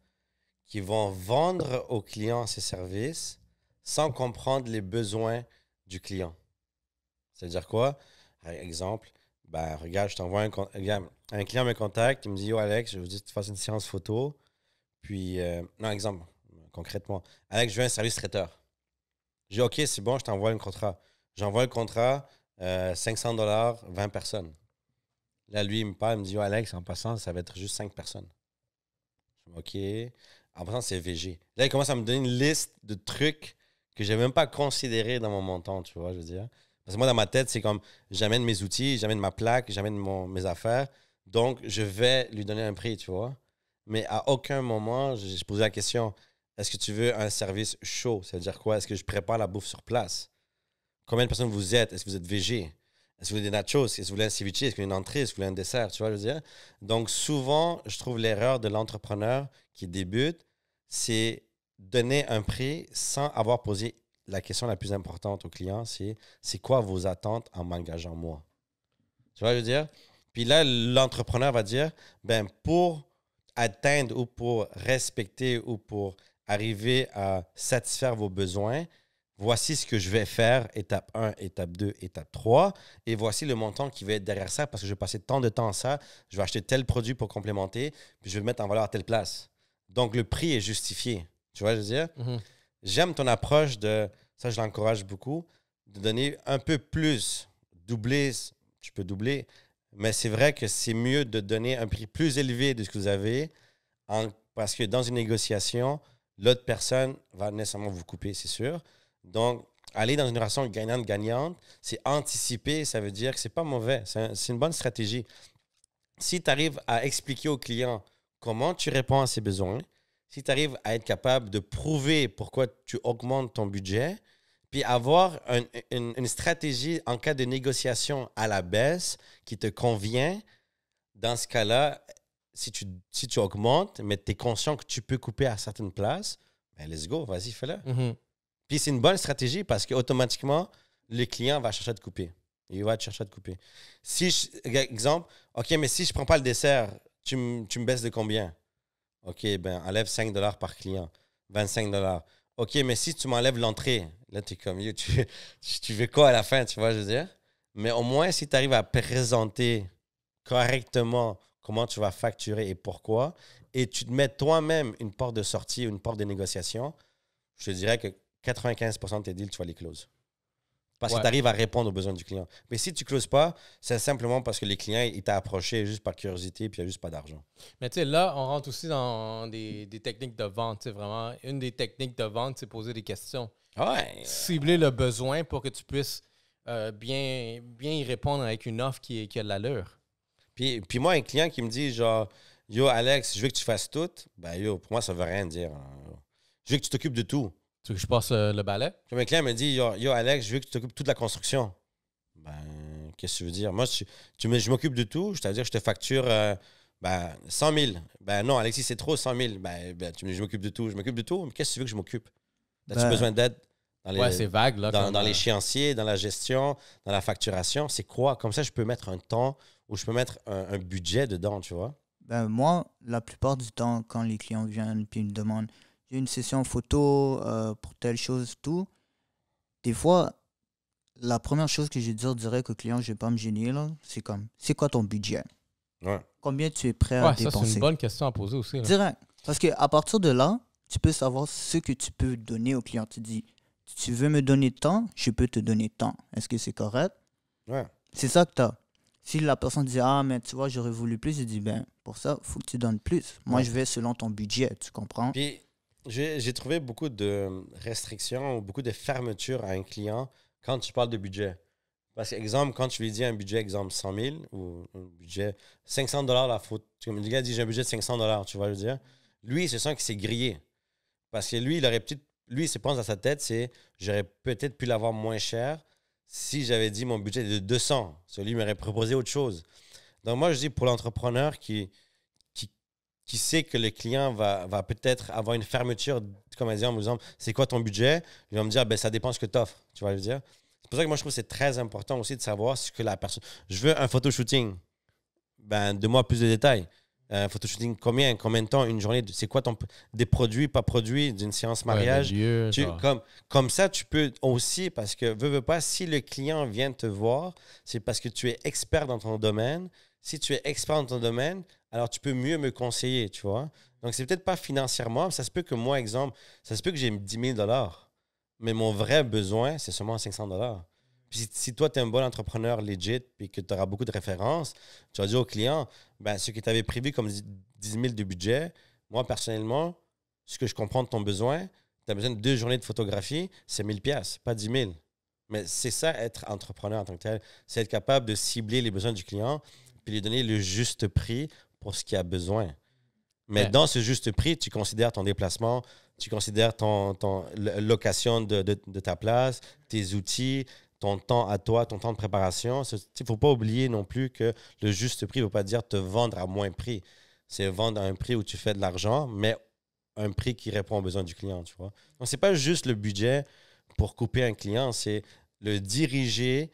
qui vont vendre aux clients ces services sans comprendre les besoins du client. C'est-à-dire quoi? Exemple, ben, regarde, je t'envoie un, un client me contacte, il me dit, Yo, Alex, je vous dis que tu fasses une séance photo. Puis, euh, non, exemple, concrètement, Alex, je veux un service traiteur. Je dis, « OK, c'est bon, je t'envoie un contrat. J'envoie le contrat, 500 euh, dollars, 20 personnes. Là, lui, il me parle, il me dit, oh, Alex, en passant, ça va être juste 5 personnes. Je OK. En passant, c'est VG. Là, il commence à me donner une liste de trucs que je n'avais même pas considéré dans mon montant, tu vois, je veux dire. Parce que moi, dans ma tête, c'est comme, j'amène mes outils, j'amène ma plaque, j'amène mes affaires. Donc, je vais lui donner un prix, tu vois. Mais à aucun moment, je posais la question, est-ce que tu veux un service chaud? cest à dire quoi? Est-ce que je prépare la bouffe sur place? combien de personnes vous êtes, est-ce que vous êtes végé, est-ce que vous voulez des nachos, est-ce que vous voulez un ceviche, est-ce que vous voulez une entrée, est-ce que vous voulez un dessert, tu vois, je veux dire. Donc souvent, je trouve l'erreur de l'entrepreneur qui débute, c'est donner un prix sans avoir posé la question la plus importante au client, c'est c'est quoi vos attentes en m'engageant moi. Tu vois, je veux dire. Puis là, l'entrepreneur va dire, ben pour atteindre ou pour respecter ou pour arriver à satisfaire vos besoins, voici ce que je vais faire, étape 1, étape 2, étape 3, et voici le montant qui va être derrière ça, parce que je vais passer tant de temps à ça, je vais acheter tel produit pour complémenter, puis je vais le mettre en valeur à telle place. Donc, le prix est justifié. Tu vois, je veux dire, mhm. j'aime ton approche de, ça je l'encourage beaucoup, de donner un peu plus, doubler, tu peux doubler, mais c'est vrai que c'est mieux de donner un prix plus élevé de ce que vous avez, parce que dans une négociation, l'autre personne va nécessairement vous couper, c'est sûr. Donc, aller dans une relation gagnante-gagnante, c'est anticiper, ça veut dire que c'est pas mauvais, c'est une bonne stratégie. Si tu arrives à expliquer au client comment tu réponds à ses besoins, si tu arrives à être capable de prouver pourquoi tu augmentes ton budget, puis avoir une, une, stratégie en cas de négociation à la baisse qui te convient, dans ce cas-là, si tu, si tu augmentes, mais tu es conscient que tu peux couper à certaines places, ben let's go, vas-y, fais-le. Mm-hmm. Puis c'est une bonne stratégie parce qu'automatiquement, le client va chercher à te couper. Il va te chercher à te couper. Si, exemple, OK, mais si je prends pas le dessert, tu, me baisses de combien? OK, ben enlève 5 dollars par client, 25 dollars. OK, mais si tu m'enlèves l'entrée, là, tu es comme, tu, tu veux quoi à la fin, tu vois, je veux dire? Mais au moins, si tu arrives à présenter correctement comment tu vas facturer et pourquoi, et tu te mets toi-même une porte de sortie, une porte de négociation, je te dirais que 95% de tes deals, tu vas les close. Parce que tu arrives à répondre aux besoins du client. Mais si tu ne closes pas, c'est simplement parce que les clients, ils t'ont approché juste par curiosité puis il n'y a juste pas d'argent. Mais tu sais, là, on rentre aussi dans des, techniques de vente. Vraiment, une des techniques de vente, c'est poser des questions. Cibler le besoin pour que tu puisses euh, bien, bien y répondre avec une offre qui, a de l'allure. Puis, puis moi, un client qui me dit genre, Yo, Alex, je veux que tu fasses tout, ben yo, pour moi, ça ne veut rien dire. Hein. Je veux que tu t'occupes de tout que je passe euh, le balai? mes me dit yo, Alex, je veux que tu t'occupes toute la construction. Ben, qu'est-ce que tu veux dire? Moi, je m'occupe de tout, c'est-à-dire que je te facture euh, ben, 100 000. Ben non, Alexis, c'est trop 100 000. Ben, ben, tu me je m'occupe de tout. Je m'occupe de tout, mais qu'est-ce que tu veux que je m'occupe? As-tu ben. besoin d'aide? Dans les, ouais, c'est vague, là. Dans, dans euh, dans la gestion, dans la facturation. C'est quoi? Comme ça, je peux mettre un temps ou je peux mettre un, budget dedans, tu vois? Ben, moi, la plupart du temps, quand les clients viennent et me demandent j'ai une session photo euh, pour telle chose, tout. Des fois, la première chose que je dire direct au client, je vais pas me gêner, c'est comme, c'est quoi ton budget? Combien tu es prêt ouais, à ça, C'est une bonne question à poser aussi. Là. Direct. Parce qu'à partir de là, tu peux savoir ce que tu peux donner au client. Tu dis, tu veux me donner tant, je peux te donner tant. Est-ce que c'est correct? Ouais. C'est ça que tu as. Si la personne dit, ah, mais tu vois, j'aurais voulu plus, je dis, ben, pour ça, il faut que tu donnes plus. Moi, je vais selon ton budget, tu comprends? j'ai trouvé beaucoup de euh, restrictions, ou beaucoup de fermetures à un client quand tu parles de budget. Parce que, exemple, quand tu lui dis un budget, exemple 100 000 ou un budget 500 dollars la faute, comme le gars dit j'ai un budget de 500 dollars, tu vois, je veux dire. Lui, se sent qu'il s'est grillé. Parce que lui, il aurait peut-être, lui, se pense dans sa tête, c'est j'aurais peut-être pu l'avoir moins cher si j'avais dit mon budget de 200. Celui m'aurait proposé autre chose. Donc, moi, je dis pour l'entrepreneur qui, qui sait que le client va, va peut-être avoir une fermeture, comme elle dit, en me disant c'est quoi ton budget Il va me dire ben, ça dépend ce que tu offres. Tu vas lui dire. C'est pour ça que moi, je trouve que c'est très important aussi de savoir ce que la personne. Je veux un photoshooting. Ben, de moi plus de détails. Un euh, photoshooting, combien, combien de temps, une journée, c'est quoi ton. Des produits, pas produits, d'une séance mariage. comme, comme ça, tu peux aussi, parce que, veux, veux pas, si le client vient te voir, c'est parce que tu es expert dans ton domaine. Si tu es expert dans ton domaine, alors tu peux mieux me conseiller, tu vois. Donc, c'est peut-être pas financièrement. Ça se peut que moi, exemple, ça se peut que j'ai 10 000 dollars, mais mon vrai besoin, c'est seulement 500 dollars. Puis si, toi, tu es un bon entrepreneur legit puis que tu auras beaucoup de références, tu vas dire au client, ben, ce que tu prévu comme 10 000 de budget, moi, personnellement, ce que je comprends de ton besoin, tu as besoin de deux journées de photographie, c'est 1000 pièces, pas 10 000. Mais c'est ça, être entrepreneur en tant que tel. C'est être capable de cibler les besoins du client puis lui donner le juste prix pour ce qui a besoin. Mais dans ce juste prix, tu considères ton déplacement, tu considères ton, location de, ta place, tes outils, ton temps à toi, ton temps de préparation. Il ne faut pas oublier non plus que le juste prix ne veut pas dire te vendre à moins prix. C'est vendre à un prix où tu fais de l'argent, mais un prix qui répond aux besoins du client, tu vois. Donc, ce n'est pas juste le budget pour couper un client, c'est le diriger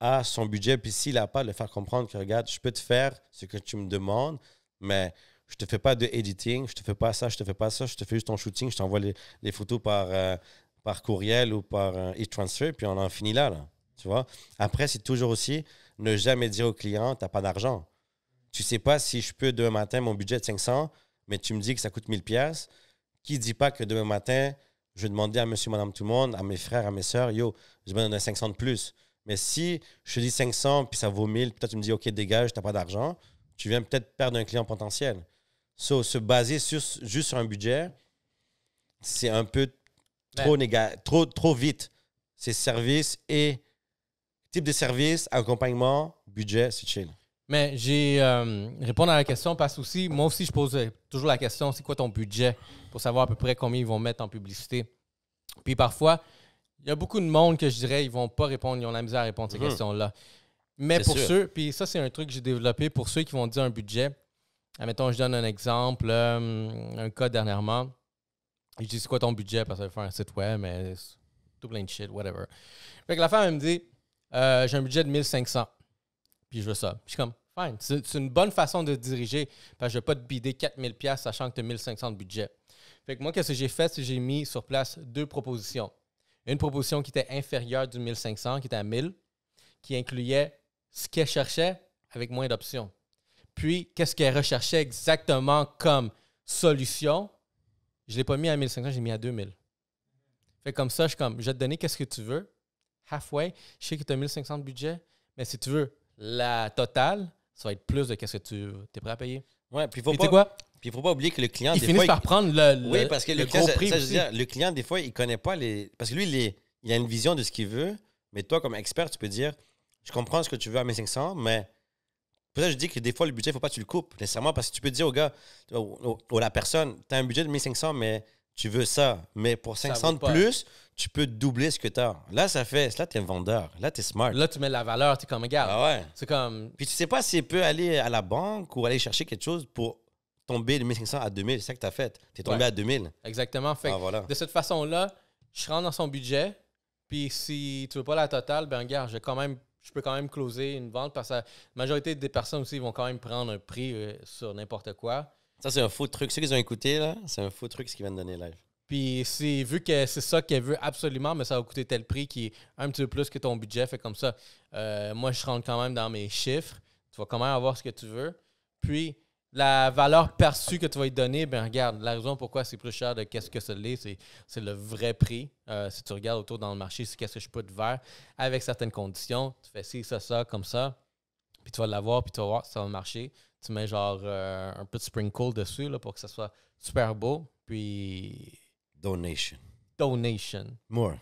à son budget, puis s'il n'a pas, le faire comprendre que regarde, je peux te faire ce que tu me demandes, mais je te fais pas de editing, je te fais pas ça, je te fais pas ça, je te fais juste ton shooting, je t'envoie les, photos par, euh, par courriel ou par euh, e-transfer, puis on en finit là, là. Tu vois? Après, c'est toujours aussi ne jamais dire au client, tu n'as pas d'argent. Tu sais pas si je peux demain matin, mon budget de 500, mais tu me dis que ça coûte 1000 pièces. Qui dit pas que demain matin, je vais demander à monsieur, madame, tout le monde, à mes frères, à mes sœurs, yo, je vais donner 500 de plus. Mais si je te dis 500 puis ça vaut 1000, peut-être tu me dis OK, dégage, t'as pas d'argent, tu viens peut-être perdre un client potentiel. So, se baser sur, juste sur un budget, c'est un peu trop, trop, trop vite. C'est service et type de service, accompagnement, budget, c'est chill. Mais j'ai euh, répondre à la question parce que moi aussi, je pose toujours la question c'est quoi ton budget pour savoir à peu près combien ils vont mettre en publicité. Puis parfois, il y a beaucoup de monde que je dirais, ils vont pas répondre, ils ont la misère à répondre à ces mhm. questions-là. Mais pour ceux, puis ça, c'est un truc que j'ai développé pour ceux qui vont dire un budget. Admettons, je donne un exemple, euh, un cas dernièrement. Je dis, c'est quoi ton budget? Parce je vais faire un site web, mais tout plein de shit, whatever. Fait que la femme, elle me dit, euh, j'ai un budget de 1500, puis je veux ça. Puis je suis comme, fine, c'est une bonne façon de diriger, parce que je vais pas te bider 4000 sachant que tu as 1500 de budget. Fait que moi, qu'est-ce que j'ai fait? C'est que j'ai mis sur place deux propositions une proposition qui était inférieure du 1500, qui était à 1000, qui incluait ce qu'elle cherchait avec moins d'options. Puis, qu'est-ce qu'elle recherchait exactement comme solution? Je ne l'ai pas mis à 1500, j'ai mis à 2000. Fait comme ça, je comme, je vais te donner qu'est-ce que tu veux, halfway. Je sais que tu as 1500 de budget, mais si tu veux la totale, ça va être plus de qu'est-ce que tu es prêt à payer. Ouais, puis faut Et pas, quoi? Puis il faut pas oublier que le client. Il des finit par prendre le, oui, parce que le, client, des fois, il connaît pas les. Parce que lui, il, a une vision de ce qu'il veut, mais toi, comme expert, tu peux dire Je comprends ce que tu veux à 1500, mais. Pour ça, je dis que des fois, le budget, il faut pas que tu le coupes nécessairement parce que tu peux dire au gars ou, à la personne Tu as un budget de 1500, mais tu veux ça. Mais pour 500 de plus, tu peux doubler ce que tu as. Là, ça fait. Là, tu es un vendeur. Là, tu es smart. Là, tu mets la valeur. Tu es comme, regarde. Ah C'est comme. Puis tu sais pas s'il peut aller à la banque ou aller chercher quelque chose pour tombé de 1500 à 2000. C'est ça que tu as fait. Tu es tombé à 2000. Exactement. Fait ah, De cette façon-là, je rentre dans son budget. Puis si tu veux pas la totale, ben regarde, quand même je peux quand même closer une vente parce que la majorité des personnes aussi vont quand même prendre un prix euh, sur n'importe quoi. Ça, c'est un faux truc. Ce qu'ils ont écouté, là, c'est un faux truc ce qu'ils viennent donner live. Puis vu que c'est ça qu'elle veut absolument, mais ça va coûter tel prix qui est un petit peu plus que ton budget. Fait comme ça, euh, moi, je rentre quand même dans mes chiffres. Tu vas quand même avoir ce que tu veux. Puis, la valeur perçue que tu vas lui donner, ben regarde, la raison pourquoi c'est plus cher de qu'est-ce que ça l'est, c'est le vrai prix. Euh, si tu regardes autour dans le marché, c'est qu'est-ce que je peux te faire avec certaines conditions. Tu fais ci, ça, ça, comme ça. Puis tu vas l'avoir, puis tu vas voir, si ça va marcher. Tu mets genre euh, un peu de sprinkle dessus là, pour que ça soit super beau. Puis. Donation. Donation. More.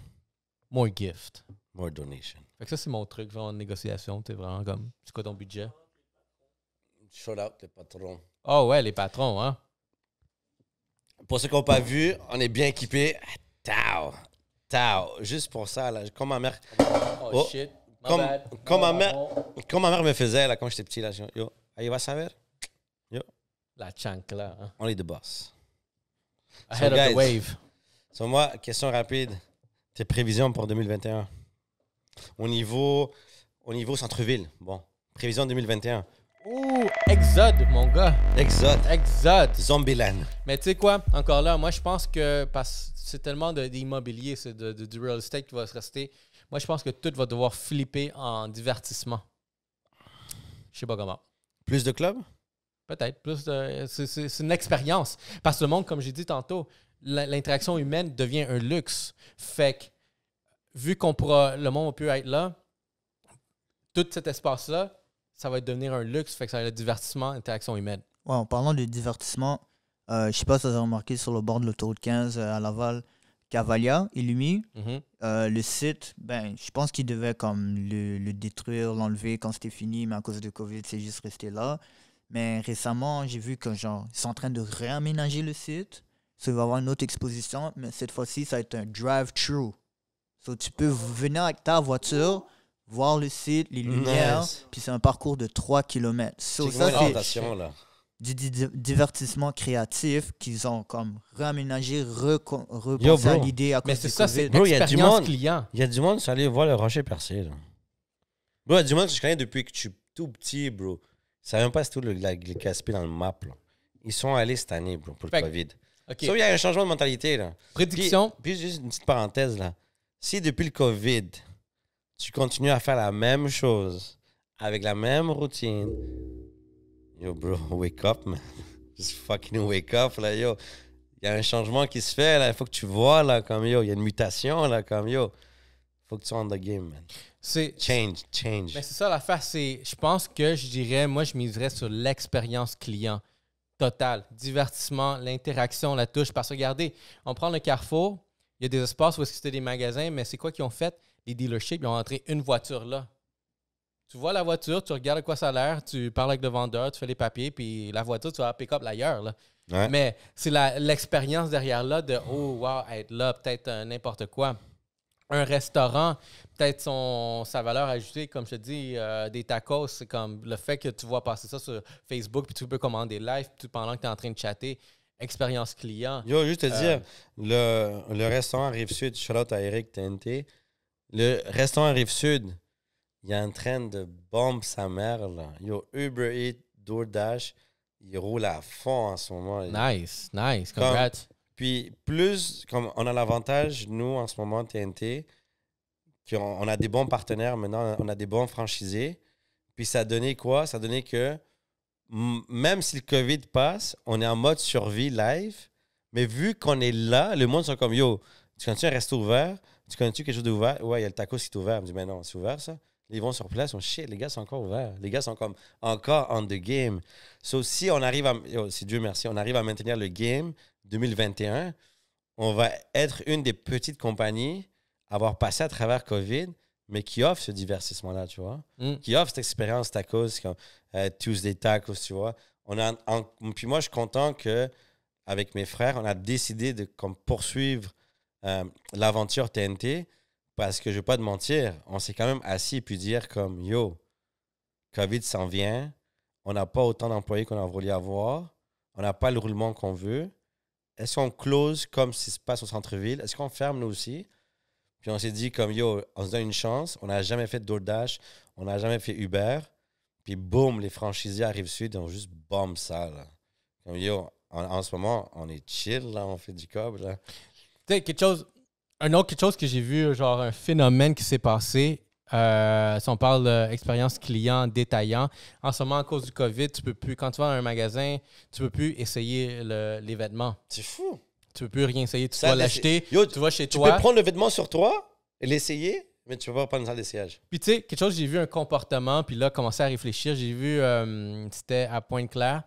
More gift. More donation. Fait que ça, c'est mon truc, genre de négociation. Tu es vraiment comme, c'est quoi ton budget? shout out les patrons. Oh ouais, les patrons, hein. Pour ceux qui n'ont pas vu, on est bien équipés. Tao. Tao. Juste pour ça, là. Comme ma mère. Oh, oh shit. comme, ma oh, mère, comme ma mère me faisait, là, quand j'étais petit, là. Yo, il va savoir. Yo. La chancla. Hein? On est de boss. Ahead of the wave. Sur moi, question rapide. Tes prévisions pour 2021? Au niveau, au niveau centre-ville. Bon. Prévision 2021. Ouh, Exode, mon gars. Exode. Exode. Zombieland. Mais tu sais quoi, encore là, moi je pense que parce c'est tellement d'immobilier, c'est de, du real estate qui va se rester. Moi je pense que tout va devoir flipper en divertissement. Je sais pas comment. Plus de clubs? Peut-être. Plus de. C'est une expérience. Parce que le monde, comme j'ai dit tantôt, l'interaction humaine devient un luxe. Fait que vu qu'on pourra. le monde peut être là, tout cet espace-là ça va devenir un luxe, fait que ça va être divertissement, interaction humaine. Ouais, en parlant de divertissement, euh, je sais pas si vous avez remarqué sur le bord de l'autoroute 15 euh, à Laval, Cavalia, Illumi, mhm. euh, le site, ben, je pense qu'ils devaient comme le, détruire, l'enlever quand c'était fini, mais à cause de Covid, c'est juste resté là. Mais récemment, j'ai vu que ils sont en train de réaménager le site. Ça va avoir une autre exposition, mais cette fois-ci, ça va être un drive-through. tu peux venir avec ta voiture, voir le site, les lumières, puis c'est un parcours de 3 km. C'est ça, c'est du divertissement créatif qu'ils ont comme réaménagé, repensé l'idée à cause ça, c'est du monde, client. Il y a du monde qui allé voir le rocher percé. Bro, il y a du monde que je connais depuis que tu suis tout petit, bro. Ça ne même pas tout le, la, le casse dans le map. Ils sont allés cette année, bro, pour le COVID. Okay. il y a un changement de mentalité. Là. Prédiction. Puis, puis, juste une petite parenthèse. là. Si depuis le COVID, tu continues à faire la même chose avec la même routine, yo, bro, wake up, man. Just fucking wake up, là, yo. Il y a un changement qui se fait, là. Il faut que tu vois, là, comme yo. Il y a une mutation, là, comme yo. faut que tu dans le game, man. change, change. Mais ben, c'est ça l'affaire, c'est. Je pense que je dirais, moi, je miserais sur l'expérience client totale. Divertissement, l'interaction, la touche. Parce que regardez, on prend le carrefour, il y a des espaces où c'était des magasins, mais c'est quoi qu'ils ont fait? les dealerships, ils ont entré une voiture là. Tu vois la voiture, tu regardes à quoi ça a l'air, tu parles avec le vendeur, tu fais les papiers, puis la voiture, tu vas pick-up l'ailleurs. Là. Mais c'est l'expérience derrière là de oh, wow, être là, peut-être euh, n'importe quoi. Un restaurant, peut-être son, sa valeur ajoutée, comme je te dis, euh, des tacos, c'est comme le fait que tu vois passer ça sur Facebook, puis tu peux commander live tout pendant que tu es en train de chatter. Expérience client. Yo, juste te euh, dire, le, restaurant Rive-Sud, Charlotte, à Eric TNT, le restaurant Rive-Sud, il est en train de bomber sa mère, Yo, Uber Eats, DoorDash, il roule à fond en ce moment. Nice, nice, congrats. puis plus, comme on a l'avantage, nous, en ce moment, TNT, puis on a des bons partenaires maintenant, on a des bons franchisés. Puis ça a donné quoi? Ça a donné que même si le COVID passe, on est en mode survie live. Mais vu qu'on est là, le monde sont comme, yo, tu continues à rester ouvert, tu connais-tu quelque chose d'ouvert? Ouais, il y a le tacos qui est ouvert. Je me dis « mais non, c'est ouvert ça. Ils vont sur place, on shit, les gars sont encore ouverts. Les gars sont comme encore on the game. So, si on arrive à, si Dieu merci, on arrive à maintenir le game 2021, on va être une des petites compagnies à avoir passé à travers COVID, mais qui offre ce divertissement-là, tu vois. Mm. Qui offre cette expérience tacos, comme euh, Tuesday Tacos, tu vois. On a, puis moi, je suis content que, avec mes frères, on a décidé de comme, poursuivre euh, l'aventure TNT parce que je vais pas te mentir, on s'est quand même assis puis dire comme yo, Covid s'en vient, on n'a pas autant d'employés qu'on a voulu avoir, on n'a pas le roulement qu'on veut. Est-ce qu'on close comme ce se passe au centre-ville? Est-ce qu'on ferme nous aussi? Puis on s'est dit comme yo, on se donne une chance, on n'a jamais fait DoorDash, on n'a jamais fait Uber. Puis boum, les franchisés arrivent sud et on juste bombe ça. Comme yo, en, ce moment, on est chill, là, on fait du cob. Tu sais, quelque chose. Un autre quelque chose que j'ai vu, genre un phénomène qui s'est passé. Euh, si on parle d'expérience client détaillant, en ce moment, à cause du COVID, tu peux plus, quand tu vas dans un magasin, tu peux plus essayer le, les vêtements. C'est fou. Tu peux plus rien essayer. Tu vas l'acheter, tu vas chez toi. Tu peux prendre le vêtement sur toi et l'essayer, mais tu peux pas prendre ça des sièges. Puis tu sais, quelque chose, j'ai vu un comportement, puis là, commencer à réfléchir, j'ai vu, euh, c'était à Pointe-Claire,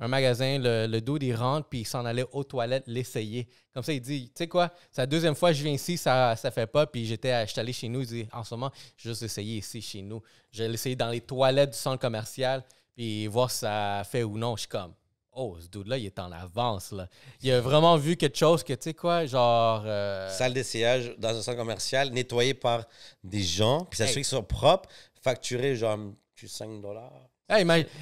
un magasin, le, le dude, il rentre, puis il s'en allait aux toilettes l'essayer. Comme ça, il dit, tu sais quoi, c'est la deuxième fois que je viens ici, ça ne fait pas, puis euh, j'étais allé chez nous, il dit, en ce moment, je vais juste essayer ici, chez nous. Je vais l'essayer dans les toilettes du centre commercial, puis voir si ça fait ou non. Je suis comme, oh, ce dude-là, il est en avance, là. Il a vraiment vu quelque chose que, tu sais quoi, genre... Euh, Salle d'essayage dans un centre commercial, nettoyée par des gens, puis ça se propre propre sont propres, facturé, genre 5 dollars. Hey,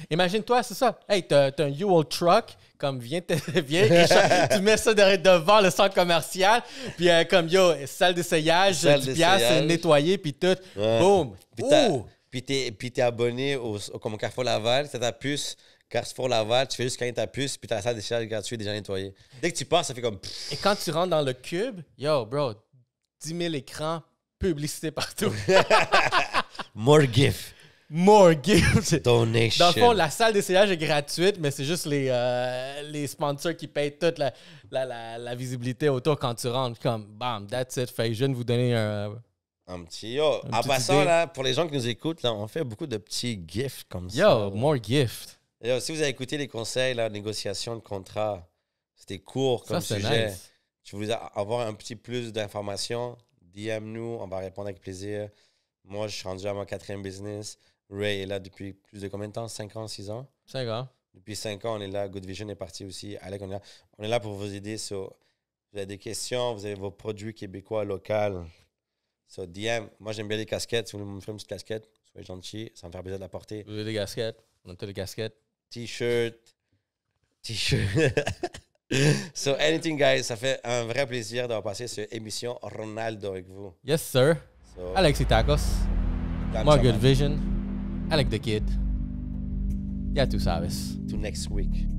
imagine, toi c'est ça. Hey, t'as un u truck, comme viens, viens tu mets ça devant le centre commercial, puis euh, comme yo, salle d'essayage, du pièce nettoyer, puis tout. Boom. Boum! Puis t'es, puis abonné au, comme Carrefour Laval, t'as ta puce. Carrefour Laval, tu fais juste gagner ta puce, puis t'as la salle d'essayage gratuite déjà nettoyée. Dès que tu passes, ça fait comme. Et quand tu rentres dans le cube, yo, bro, 10 000 écrans, publicité partout. More GIF more gifts. Donation. Dans le fond, la salle d'essayage est gratuite, mais c'est juste les, euh, les sponsors qui payent toute la, la, la, visibilité autour quand tu rentres. Comme, bam, that's it. Fait je viens vous donner un. petit yo. en passant, là, pour les gens qui nous écoutent, là, on fait beaucoup de petits gifts comme ça. Yo, more gifts. si vous avez écouté les conseils, la négociation de contrat, c'était court comme ça, sujet. Tu voulais avoir un petit plus d'informations, DM-nous, on va répondre avec plaisir. Moi, je suis rendu à mon quatrième business. Ray est là depuis plus de combien de temps 5 ans, 6 ans 5 ans. Depuis 5 ans, on est là. Good Vision est parti aussi. Alec, on est là. On est là pour vous aider. vous avez des questions, vous avez vos produits québécois locaux. So, DM. Moi, j'aime bien les casquettes. Si vous voulez me faire une casquette, soyez gentil. Ça me fait plaisir de la porter. Vous avez des casquettes On a toutes les casquettes. T-shirt. T-shirt. so, anything, guys. Ça fait un vrai plaisir d'avoir passé cette émission Ronaldo avec vous. Yes, sir. So, Tacos. Moi, Good Vision. I like the kid. Ya tú sabes. To next week.